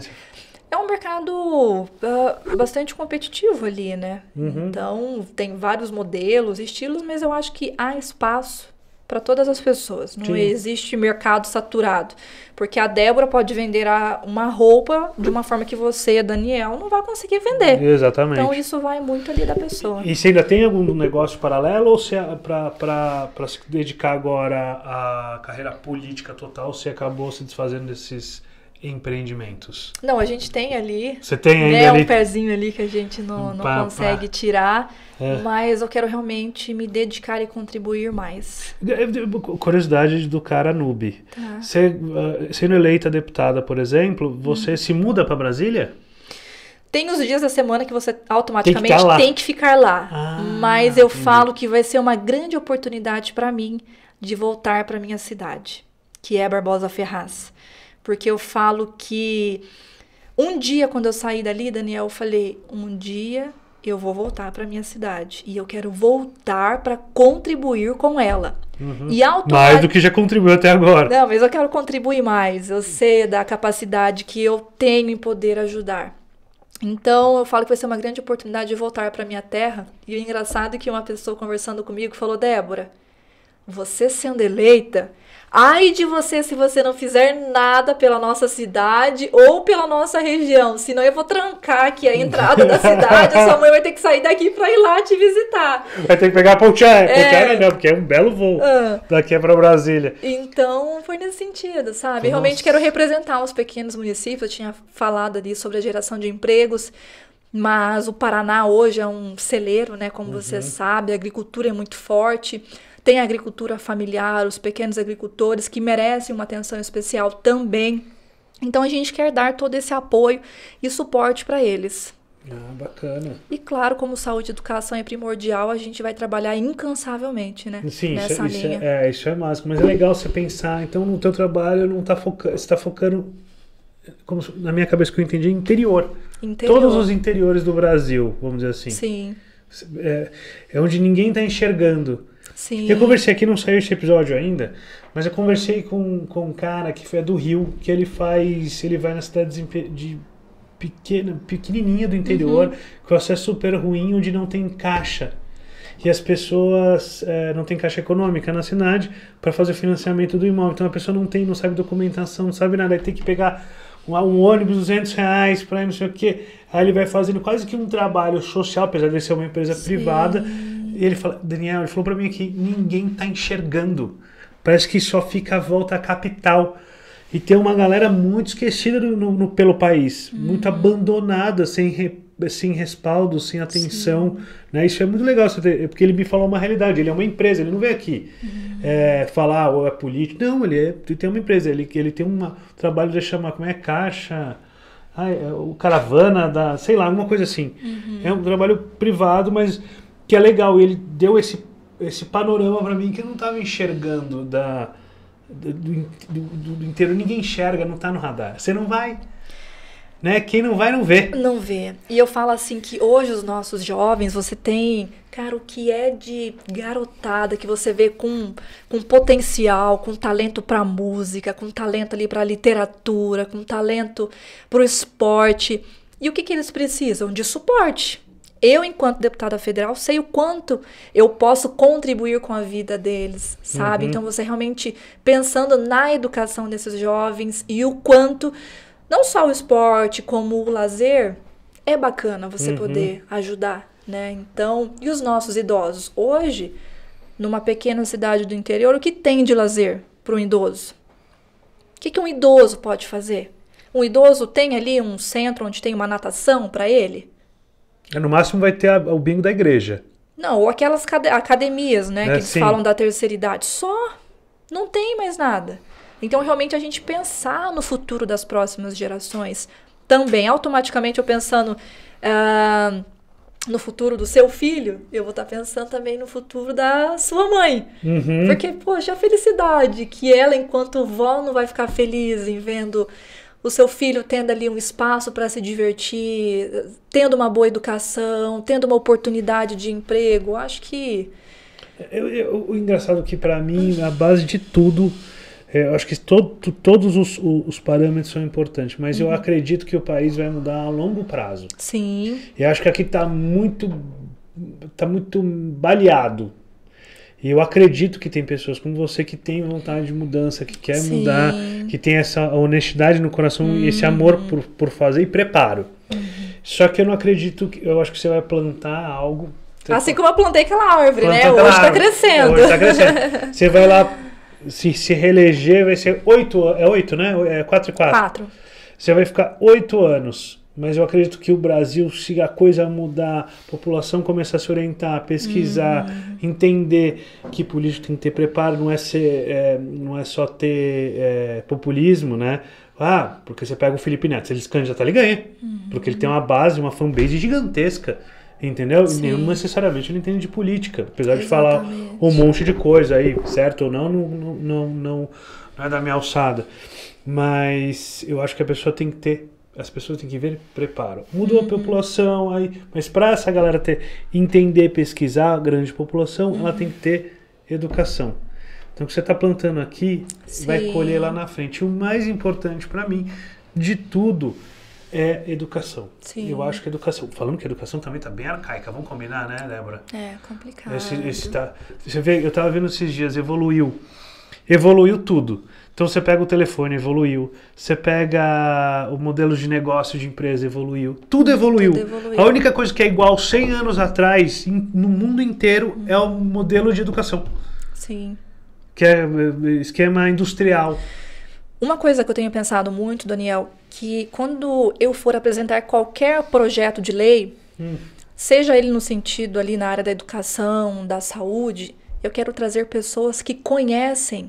B: é um mercado uh, bastante competitivo ali, né? Uhum. Então, tem vários modelos, estilos, mas eu acho que há espaço para todas as pessoas. Não Sim. existe mercado saturado. Porque a Débora pode vender a, uma roupa de uma forma que você, Daniel, não vai conseguir vender.
A: Exatamente. Então,
B: isso vai muito ali da pessoa. E
A: você ainda tem algum negócio paralelo ou se para se dedicar agora à carreira política total, você acabou se desfazendo desses empreendimentos?
B: Não, a gente tem ali. Você tem ainda né, ali... um pezinho ali que a gente não, um não pá, consegue pá. tirar, é. mas eu quero realmente me dedicar e contribuir mais. É, é, é,
A: curiosidade do cara noob.
B: Tá. Você,
A: ah, sendo eleita deputada, por exemplo, você hum. se muda para Brasília?
B: Tem os dias da semana que você automaticamente tem que, tem que ficar lá. Ah, mas eu entendi. falo que vai ser uma grande oportunidade para mim de voltar para minha cidade, que é Barbosa Ferraz porque eu falo que um dia quando eu saí dali, Daniel, eu falei: um dia eu vou voltar para minha cidade e eu quero voltar para contribuir com ela. Uhum. E mais do que
A: já contribuiu até agora. Não,
B: mas eu quero contribuir mais. Eu sei da capacidade que eu tenho em poder ajudar. Então eu falo que vai ser uma grande oportunidade de voltar para minha terra. E o engraçado é que uma pessoa conversando comigo falou: Débora, você sendo eleita, Ai de você se você não fizer nada pela nossa cidade ou pela nossa região, senão eu vou trancar aqui a entrada da cidade, a sua mãe vai ter que sair daqui pra ir lá te visitar.
A: Vai ter que pegar a Pontiac, é... né? porque é um belo voo ah. daqui pra Brasília.
B: Então, foi nesse sentido, sabe? Nossa. Realmente quero representar os pequenos municípios, eu tinha falado ali sobre a geração de empregos, mas o Paraná hoje é um celeiro, né? Como uhum. você sabe, a agricultura é muito forte, tem a agricultura familiar, os pequenos agricultores que merecem uma atenção especial também. Então a gente quer dar todo esse apoio e suporte para eles.
A: Ah, bacana.
B: E claro, como saúde e educação é primordial, a gente vai trabalhar incansavelmente, né? Sim, é Nessa isso, é linha. Isso é,
A: é, isso é máximo. Mas é legal você pensar, então, no teu trabalho não tá focando. Você está focando. Como na minha cabeça que eu entendi, interior.
B: interior. Todos os
A: interiores do Brasil, vamos dizer assim. Sim. É, é onde ninguém está enxergando. Sim. Eu conversei aqui, não saiu esse episódio ainda, mas eu conversei com, com um cara que foi do Rio, que ele faz. Ele vai nas cidades de, pequena, pequenininha do interior, uhum. com acesso é super ruim, onde não tem caixa. E as pessoas é, não tem caixa econômica na cidade para fazer o financiamento do imóvel. Então a pessoa não tem, não sabe documentação, não sabe nada, aí tem que pegar um, um ônibus 200 reais para não sei o quê. Aí ele vai fazendo quase que um trabalho social, apesar de ser uma empresa Sim. privada ele fala, Daniel, ele falou para mim aqui, ninguém tá enxergando. Parece que só fica a volta à capital. E tem uma galera muito esquecida no, no, no pelo país, uhum. muito abandonada, sem, re, sem respaldo, sem atenção. Né? Isso é muito legal, é porque ele me falou uma realidade. Ele é uma empresa, ele não vem aqui uhum. é, falar ou é político. Não, ele, é, ele tem uma empresa, ele, ele tem um trabalho de chamar como é caixa. Ai, é, o caravana da, sei lá, alguma coisa assim. Uhum. É um trabalho privado, mas que é legal. ele deu esse, esse panorama para mim que eu não estava enxergando da, do, do, do, inteiro. Ninguém enxerga, não está no radar. Você não vai. Né? Quem não vai, não vê.
B: Não vê. E eu falo assim que hoje os nossos jovens, você tem, cara, o que é de garotada que você vê com, com potencial, com talento para música, com talento ali para literatura, com talento para o esporte. E o que, que eles precisam? De suporte eu, enquanto deputada federal, sei o quanto eu posso contribuir com a vida deles, sabe? Uhum. Então, você realmente pensando na educação desses jovens e o quanto, não só o esporte, como o lazer, é bacana você uhum. poder ajudar, né? Então, e os nossos idosos? Hoje, numa pequena cidade do interior, o que tem de lazer para um idoso? O que, que um idoso pode fazer? Um idoso tem ali um centro onde tem uma natação para ele?
A: É, no máximo vai ter a, o bingo da igreja.
B: Não, ou aquelas academias, né, é, Que eles Sim. falam da terceira idade. Só. Não tem mais nada. Então, realmente, a gente pensar no futuro das próximas gerações também. Automaticamente, eu pensando uh, no futuro do seu filho, eu vou estar tá pensando também no futuro da sua mãe. Uhum. Porque, poxa, a felicidade que ela, enquanto vó, não vai ficar feliz em vendo o seu filho tendo ali um espaço para se divertir, tendo uma boa educação, tendo uma oportunidade de emprego. Acho que.
A: Eu, eu, o engraçado é que, para mim, a base de tudo. É, eu acho que todo, todos os, os, parâmetros são importantes, mas uhum. eu acredito que o país vai mudar a longo prazo. Sim. E acho que aqui está muito, está muito baleado e eu acredito que tem pessoas como você que tem vontade de mudança, que quer Sim. mudar, que tem essa honestidade no coração e esse amor uhum. por, por fazer e preparo. Uhum. Só que eu não acredito que. Eu acho que você vai plantar algo.
B: Assim como eu plantei aquela árvore, né? Hoje está crescendo. Hoje está crescendo.
A: você vai lá se, se reeleger vai ser oito, é oito, né? É quatro e quatro. Quatro. Você vai ficar oito anos mas eu acredito que o Brasil, se a coisa mudar, a população começar a se orientar, pesquisar, uhum. entender que político tem que ter preparo, não é, ser, é, não é só ter é, populismo, né? Ah, porque você pega o Felipe Neto, se ele se candidatar, ele ganha. Uhum. Porque ele tem uma base, uma fanbase gigantesca. Entendeu? E Nenhum necessariamente ele entende de política. Apesar Exatamente. de falar um monte de coisa aí, certo ou não, não, não, não, não é da minha alçada. Mas eu acho que a pessoa tem que ter as pessoas têm que ver preparo. Mudou uhum. a população, aí, mas para essa galera ter, entender, pesquisar a grande população, uhum. ela tem que ter educação. Então, o que você está plantando aqui Sim. vai colher lá na frente. O mais importante para mim de tudo é educação. Sim. Eu acho que educação. Falando que educação também está bem arcaica, vamos combinar, né, Débora?
B: É, complicado. Esse, esse
A: tá, você vê, eu estava vendo esses dias, evoluiu. Evoluiu tudo. Então você pega o telefone, evoluiu. Você pega o modelo de negócio de empresa, evoluiu. Tudo evoluiu. Tudo evoluiu. A única coisa que é igual 100 anos atrás, no mundo inteiro, é o modelo de educação. Sim. Que é eh, esquema industrial.
B: Uma coisa que eu tenho pensado muito, Daniel, que quando eu for apresentar qualquer projeto de lei, hum. seja ele no sentido ali na área da educação, da saúde, eu quero trazer pessoas que conhecem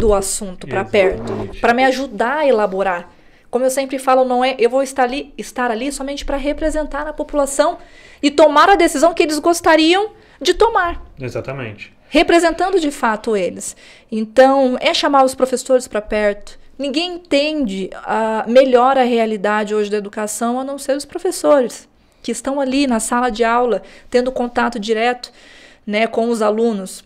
B: do assunto para perto, para me ajudar a elaborar. Como eu sempre falo, não é eu vou estar ali, estar ali somente para representar a população e tomar a decisão que eles gostariam de tomar.
A: Exatamente.
B: Representando de fato eles. Então, é chamar os professores para perto. Ninguém entende a, melhor a realidade hoje da educação a não ser os professores, que estão ali na sala de aula, tendo contato direto né, com os alunos.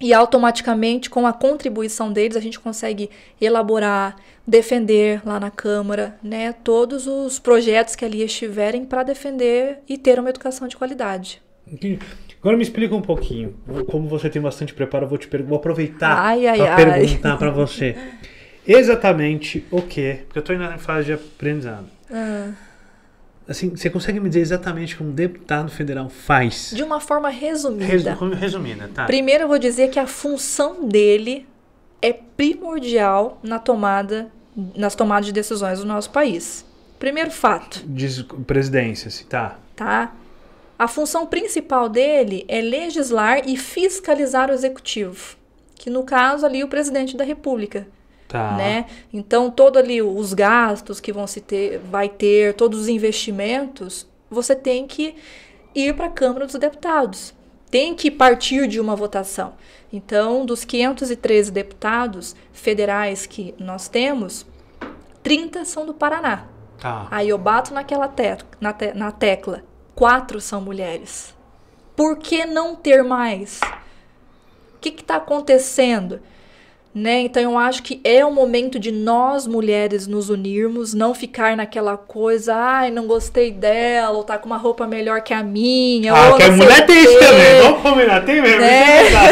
B: E automaticamente, com a contribuição deles, a gente consegue elaborar, defender lá na Câmara, né, todos os projetos que ali estiverem para defender e ter uma educação de qualidade.
A: Entendi. Agora me explica um pouquinho. Como você tem bastante preparo, eu vou, te vou aproveitar para perguntar para você. Exatamente o que? Porque eu estou ainda em fase de aprendizado. Ah assim, você consegue me dizer exatamente como um deputado federal faz?
B: De uma forma resumida. resumida, tá. Primeiro eu vou dizer que a função dele é primordial na tomada, nas tomadas de decisões do nosso país. Primeiro fato.
A: Diz presidência, se tá.
B: Tá. A função principal dele é legislar e fiscalizar o executivo, que no caso ali o presidente da República. Tá. Né? Então, todos ali os gastos que vão se ter, vai ter, todos os investimentos, você tem que ir para a Câmara dos Deputados. Tem que partir de uma votação. Então, dos 513 deputados federais que nós temos, 30 são do Paraná. Tá. Aí eu bato naquela te na, te na tecla. Quatro são mulheres. Por que não ter mais? O que está acontecendo? né? Então eu acho que é o momento de nós mulheres nos unirmos, não ficar naquela coisa, ai, não gostei dela, ou tá com uma roupa melhor que a minha. Ah, que a é mulher tem
A: isso também, vamos combinar, tem mesmo, é né?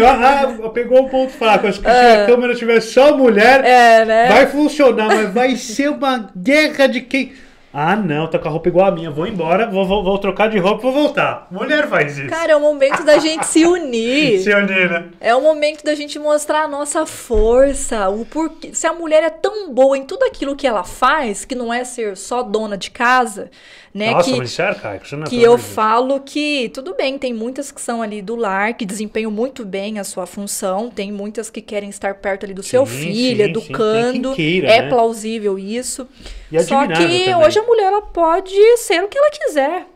A: eu, ah, pegou um ponto fraco, acho que é. se a ah. câmera tiver só mulher, é, né? vai funcionar, mas vai ser uma guerra de quem. Ah, não, tá com a roupa igual a minha. Vou embora, vou, vou, vou trocar de roupa e vou voltar. Mulher faz isso.
B: Cara, é o momento da gente se unir. se unir, né? É o momento da gente mostrar a nossa força, o porquê. Se a mulher é tão boa em tudo aquilo que ela faz, que não é ser só dona de casa, né? Nossa, que, mas é
A: cara, não é que eu falo
B: que, tudo bem, tem muitas que são ali do lar, que desempenham muito bem a sua função, tem muitas que querem estar perto ali do sim, seu filho, sim, educando. Sim, queira, é né? plausível isso. E Só que também. hoje a mulher ela pode ser o que ela quiser.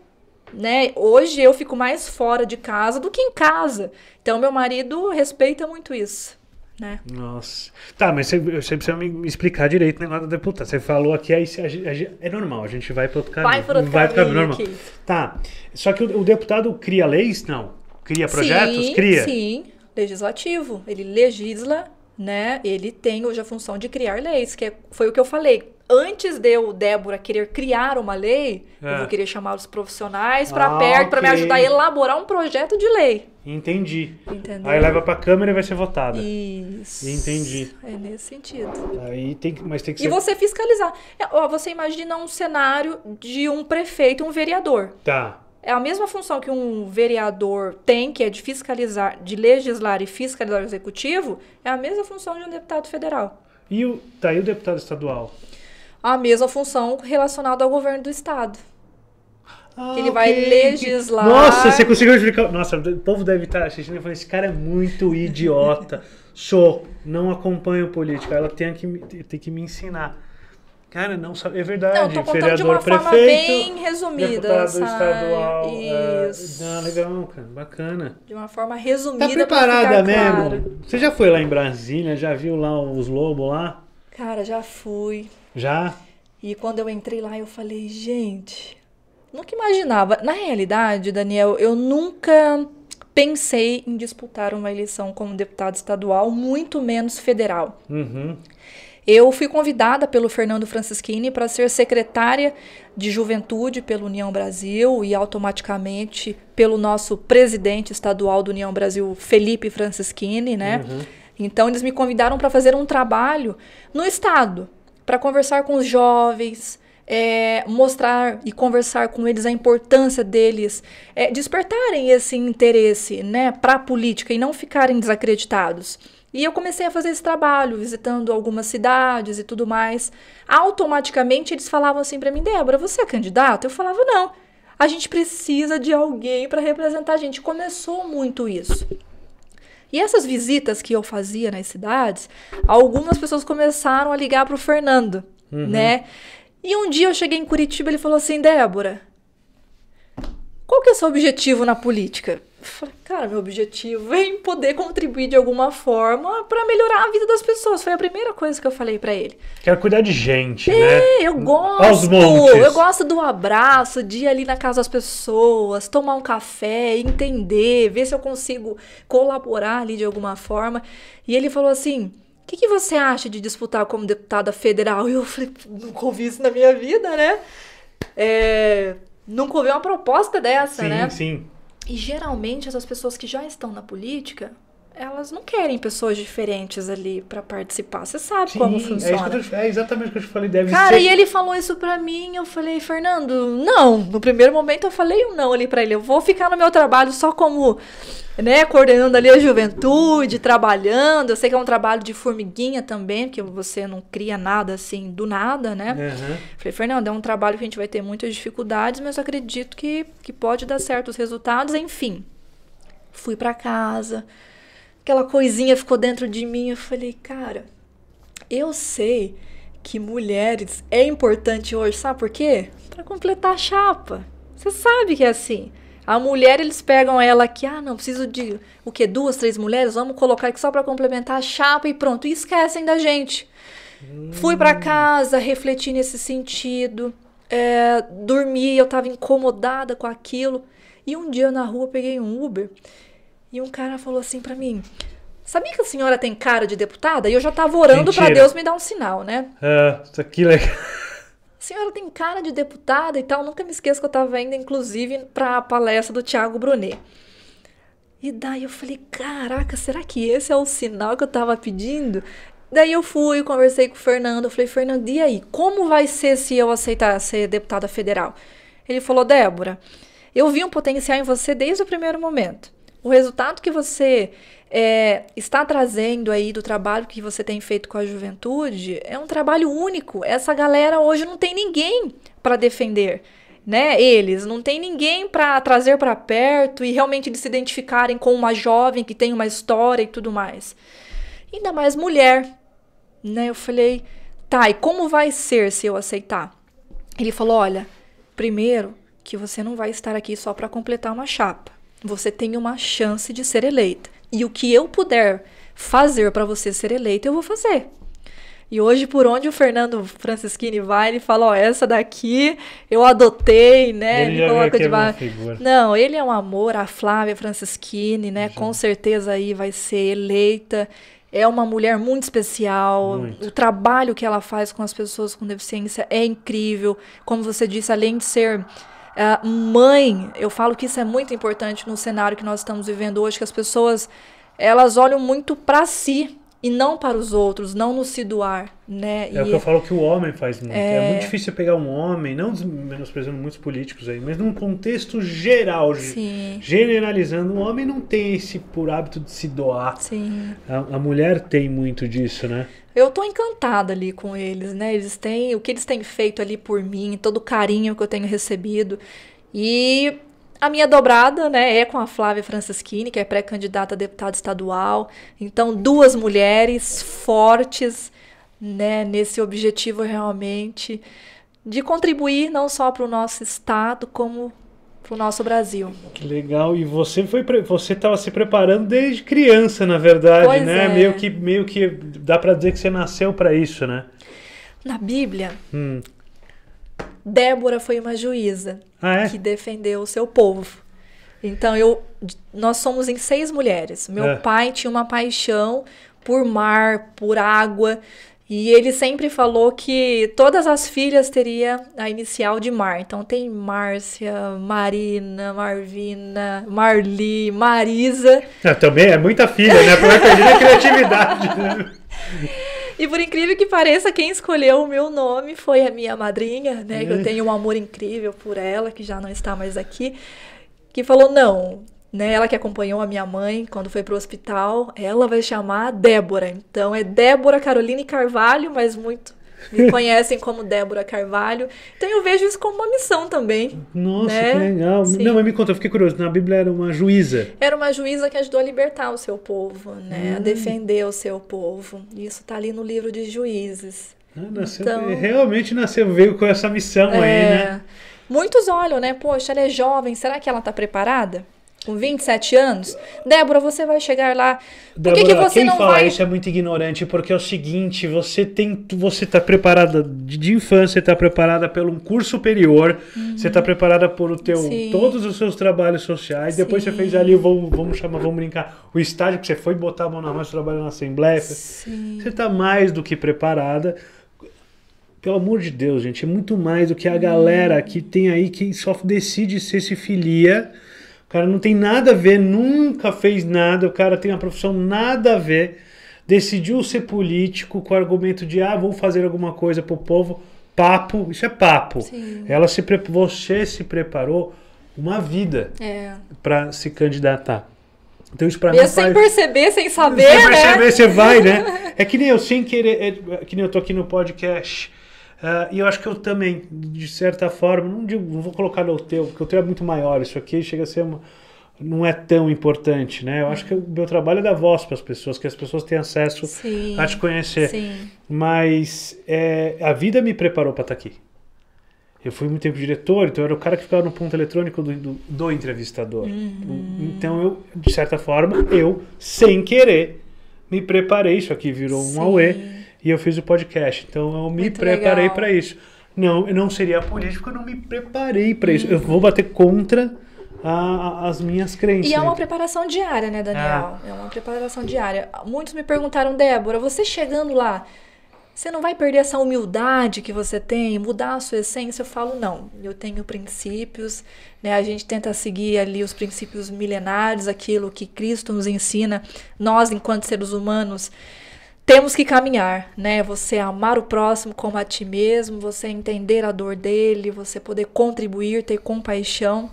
B: Né? Hoje eu fico mais fora de casa do que em casa. Então meu marido respeita muito isso. Né?
A: Nossa. Tá, mas você, você precisa me explicar direito o negócio da deputada. Você falou aqui, aí a, a, é normal, a gente vai para outro caminho. Vai para outro vai caminho, caminho normal. Tá. Só que o, o, deputado cria leis? Não. Cria projetos? Sim, cria? Sim,
B: legislativo. Ele legisla né, ele tem hoje a função de criar leis, que é, foi o que eu falei. Antes de eu, Débora, querer criar uma lei, é. eu vou é. querer chamar os profissionais para ah, perto, okay. para me ajudar a elaborar um projeto de lei.
A: Entendi.
B: Entendeu? Aí leva para
A: a Câmara e vai ser votada. Isso. Entendi.
B: É nesse sentido.
A: Aí tem, mas tem que ser... E você
B: fiscalizar. É, você imagina um cenário de um prefeito, um vereador. Tá é a mesma função que um vereador tem, que é de fiscalizar, de legislar e fiscalizar o executivo, é a mesma função de um deputado federal. E o,
A: tá, e o deputado estadual?
B: A mesma função relacionada ao governo do estado. Ah, ele okay. vai legislar. Nossa, você
A: conseguiu explicar. Nossa, o povo deve estar tá assistindo e falando: esse cara é muito idiota. Sou, não acompanho política. Ela tem que, tem que me ensinar. Cara, não sabe. É verdade. Não, tô contando de uma prefeito, forma bem resumida. Deputado sabe? estadual. É, Isso. ah, legal, cara. Bacana.
B: De uma forma resumida. Tá preparada mesmo? Claro.
A: Você já foi lá em Brasília? Já viu lá os lobos lá?
B: Cara, já fui. Já? E quando eu entrei lá, eu falei, gente, nunca imaginava. Na realidade, Daniel, eu nunca pensei em disputar uma eleição como deputado estadual, muito menos federal. Uhum. Eu fui convidada pelo Fernando Francischini para ser secretária de Juventude pela União Brasil e automaticamente pelo nosso presidente estadual do União Brasil, Felipe Francischini, né? Uhum. Então eles me convidaram para fazer um trabalho no estado, para conversar com os jovens, é, mostrar e conversar com eles a importância deles é, despertarem esse interesse né, para a política e não ficarem desacreditados. E eu comecei a fazer esse trabalho, visitando algumas cidades e tudo mais. Automaticamente eles falavam assim para mim: Débora, você é candidata? Eu falava: não. A gente precisa de alguém para representar a gente. Começou muito isso. E essas visitas que eu fazia nas cidades, algumas pessoas começaram a ligar para o Fernando, uhum. né? E um dia eu cheguei em Curitiba, ele falou assim: "Débora, qual que é o seu objetivo na política?" Falei, cara, meu objetivo é em poder contribuir de alguma forma para melhorar a vida das pessoas. Foi a primeira coisa que eu falei para ele.
A: Quero cuidar de gente, né? é, né?
B: eu gosto. Eu gosto do abraço, de ir ali na casa das pessoas, tomar um café, entender, ver se eu consigo colaborar ali de alguma forma. E ele falou assim: o que, que você acha de disputar como deputada federal? E eu falei, nunca ouvi isso na minha vida, né? É, nunca ouvi uma proposta dessa, sim, né? Sim, sim. E geralmente essas pessoas que já estão na política elas não querem pessoas diferentes ali para participar. Você sabe Sim, como é funciona. É, eu,
A: é, exatamente o que eu te falei,
B: deve Cara, ser. e ele falou isso pra mim, eu falei, Fernando, não. No primeiro momento eu falei um não ali pra ele. Eu vou ficar no meu trabalho só como, né, coordenando ali a juventude, trabalhando. Eu sei que é um trabalho de formiguinha também, porque você não cria nada assim do nada, né? Uhum. Falei, Fernando, é um trabalho que a gente vai ter muitas dificuldades, mas eu acredito que, que pode dar certos resultados, enfim. Fui para casa, aquela coisinha ficou dentro de mim. Eu falei, cara, eu sei que mulheres é importante hoje, sabe por quê? Para completar a chapa. Você sabe que é assim. A mulher, eles pegam ela aqui, ah, não, preciso de o quê? Duas, três mulheres? Vamos colocar aqui só para complementar a chapa e pronto. E esquecem da gente. Hum. Fui para casa, refleti nesse sentido. É, dormi, eu estava incomodada com aquilo. E um dia na rua peguei um Uber e um cara falou assim para mim: Sabia que a senhora tem cara de deputada? E eu já tava orando para Deus me dar um sinal, né?
A: Ah, isso é legal. A
B: senhora tem cara de deputada e tal. Nunca me esqueço que eu tava indo, inclusive, pra palestra do Thiago Brunet. E daí eu falei, caraca, será que esse é o sinal que eu tava pedindo? Daí eu fui, conversei com o Fernando, eu falei, Fernando, e aí, como vai ser se eu aceitar ser deputada federal? Ele falou, Débora, eu vi um potencial em você desde o primeiro momento o resultado que você é, está trazendo aí do trabalho que você tem feito com a juventude é um trabalho único. Essa galera hoje não tem ninguém para defender. Né, eles não tem ninguém para trazer para perto e realmente eles se identificarem com uma jovem que tem uma história e tudo mais. Ainda mais mulher, né? Eu falei, tá, e como vai ser se eu aceitar? Ele falou, olha, primeiro que você não vai estar aqui só para completar uma chapa você tem uma chance de ser eleita. E o que eu puder fazer para você ser eleita, eu vou fazer. E hoje, por onde o Fernando Franceschini vai, ele fala: Ó, essa daqui eu adotei, né? Ele me coloca figura. Não, ele é um amor, a Flávia Franceschini, né? Já. Com certeza aí vai ser eleita. É uma mulher muito especial. Muito. O trabalho que ela faz com as pessoas com deficiência é incrível. Como você disse, além de ser uh, mãe. Eu falo que isso é muito importante no cenário que nós estamos vivendo hoje, que as pessoas elas olham muito para si e não para os outros, não nos se doar, né? É e o que eu é falo
A: que o homem faz muito. É... é muito difícil pegar um homem, não menosprezando muitos políticos aí, mas num contexto geral,
B: Sim.
A: generalizando, o homem não tem esse por hábito de se doar. Sim. A, a mulher tem muito disso, né?
B: Eu tô encantada ali com eles, né? Eles têm o que eles têm feito ali por mim, todo o carinho que eu tenho recebido. E a minha dobrada, né, é com a Flávia Francisquini, que é pré-candidata a deputada estadual. Então, duas mulheres fortes, né, nesse objetivo realmente de contribuir não só para o nosso estado, como para o nosso Brasil.
A: Que legal! E você foi você estava se preparando desde criança, na verdade, pois né? É. Meio que meio que dá para dizer que você nasceu para isso, né?
B: Na Bíblia, hum. Débora foi uma juíza ah, é? que defendeu o seu povo. Então eu, nós somos em seis mulheres. Meu é. pai tinha uma paixão por mar, por água, e ele sempre falou que todas as filhas teria a inicial de mar. Então tem Márcia, Marina, Marvina, Marli, Marisa.
A: É, também é muita filha, né? Porque perder a é criatividade. Né?
B: E por incrível que pareça, quem escolheu o meu nome foi a minha madrinha, né? Que eu é. tenho um amor incrível por ela, que já não está mais aqui. Que falou, não, né? Ela que acompanhou a minha mãe quando foi para o hospital, ela vai chamar Débora. Então é Débora Caroline Carvalho, mas muito me conhecem como Débora Carvalho. Então eu vejo isso como uma missão também.
A: Nossa, né? que legal. Sim. Não, mas me conta, eu fiquei curioso. Na Bíblia era uma juíza.
B: Era uma juíza que ajudou a libertar o seu povo, né? Hum. A ah. defender o seu povo. Isso está ali no livro de Juízes. Ah,
A: nasceu, então, realmente nasceu, veio com essa missão é, aí, né?
B: Muitos olham, né? Poxa, ela é jovem, será que ela está preparada? com 27 anos, Débora, você vai chegar lá. Por Débora, que, que você quem não fala vai... isso
A: é muito ignorante, porque é o seguinte, você tem, você está preparada de, infância, infância, está preparada pelo um curso superior, uhum. você está preparada por o teu, todos os seus trabalhos sociais, Sim. depois você fez ali, vamos, vamos chamar, vamos brincar, o estágio que você foi botar a mão na massa, trabalhando na Assembleia, Sim. você está mais do que preparada pelo amor de Deus, gente, é muito mais do que a galera que tem aí que só decide se se filia o cara não tem nada a ver, nunca fez nada, o cara tem uma profissão nada a ver, decidiu ser político com o argumento de ah, vou fazer alguma coisa pro povo. Papo, isso é papo. Sim. Ela se você se preparou uma vida é. para se candidatar. Então isso pra mim sem faz...
B: perceber, sem saber, sem né? perceber, você vai, né?
A: É que nem eu sem querer, é que nem eu tô aqui no podcast Uh, e eu acho que eu também, de certa forma, não, digo, não vou colocar no teu, porque o teu é muito maior, isso aqui chega a ser uma, não é tão importante, né? Eu acho que o meu trabalho é dar voz para as pessoas, que as pessoas têm acesso sim, a te conhecer. Sim. Mas é, a vida me preparou para estar tá aqui. Eu fui muito tempo diretor, então eu era o cara que ficava no ponto eletrônico do, do, do entrevistador. Uhum. Então eu, de certa forma, eu, sem querer, me preparei. Isso aqui virou sim. um AUE e eu fiz o podcast. Então eu me Muito preparei para isso. Não, eu não seria político, eu não me
B: preparei para isso. Eu vou
A: bater contra a, a, as minhas crenças. E é uma
B: preparação diária, né, Daniel? Ah. É uma preparação diária. Muitos me perguntaram, Débora, você chegando lá, você não vai perder essa humildade que você tem, mudar a sua essência? Eu falo, não, eu tenho princípios, né? A gente tenta seguir ali os princípios milenares, aquilo que Cristo nos ensina, nós, enquanto seres humanos temos que caminhar, né? Você amar o próximo como a ti mesmo, você entender a dor dele, você poder contribuir, ter compaixão.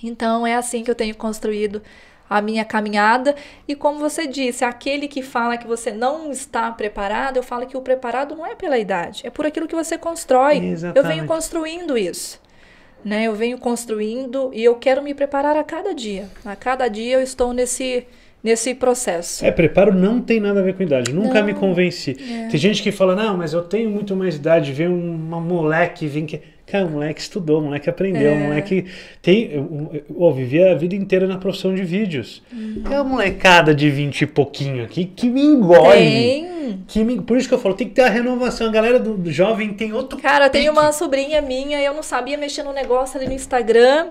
B: Então é assim que eu tenho construído a minha caminhada. E como você disse, aquele que fala que você não está preparado, eu falo que o preparado não é pela idade, é por aquilo que você constrói. Exatamente. Eu venho construindo isso. Né? Eu venho construindo e eu quero me preparar a cada dia. A cada dia eu estou nesse nesse processo. É,
A: preparo não tem nada a ver com idade. Nunca não, me convenci. É. Tem gente que fala, não, mas eu tenho muito mais idade, vem uma moleque, vem que. Cara, o moleque estudou, o moleque aprendeu, é. o moleque tem. Eu, eu, eu vivia a vida inteira na profissão de vídeos. Hum. É uma molecada de 20 e pouquinho aqui que me engole. Tem. Que me, por isso que eu falo, tem que ter a renovação. A
B: galera do, do jovem tem outro. Cara, pique. tem uma sobrinha minha, eu não sabia mexer no negócio ali no Instagram.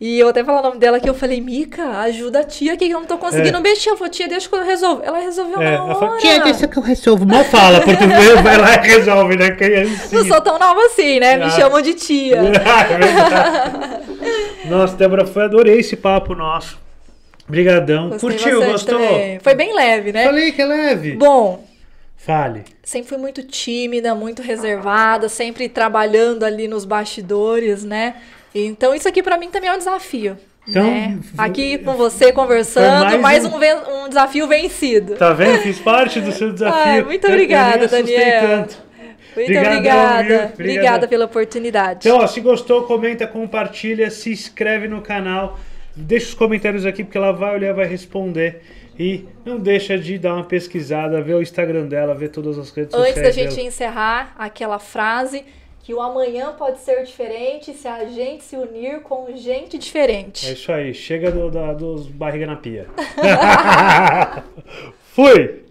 B: E eu até falei o nome dela que eu falei, Mica, ajuda a tia aqui que eu não tô conseguindo é. mexer. Eu falei, tia, deixa que eu resolvo. Ela resolveu é, na hora. tia,
A: deixa que eu resolvo. Mal fala, porque meu vai lá e resolve, né? Que é assim.
B: não sou tão nova assim, né? Me ah. chamam de tia.
A: É Nossa, Débora, foi, adorei esse papo nosso. Obrigadão. Gostei Curtiu, gostou? Também.
B: Foi bem leve, né? Falei
A: que é leve. Bom, Fale.
B: Sempre fui muito tímida, muito reservada, sempre trabalhando ali nos bastidores, né? Então, isso aqui para mim também é um desafio. Então, né? aqui com você conversando, mais, mais um... Um, um... desafio vencido. Tá vendo?
A: Fiz parte do seu desafio. muito obrigada, eu, eu Daniel. Tanto.
B: Muito obrigada. Meu. obrigada. Obrigada pela oportunidade. Então, ó, se gostou, comenta, compartilha,
A: se inscreve no canal, deixa os comentários aqui porque ela vai olhar, vai responder. E não deixa de dar uma pesquisada, ver o Instagram dela, ver todas as redes Antes sociais. Antes da gente dela.
B: encerrar aquela frase, que o amanhã pode ser diferente se a gente se unir com gente diferente. É
A: isso aí, chega do, do, dos barriga na pia. Fui!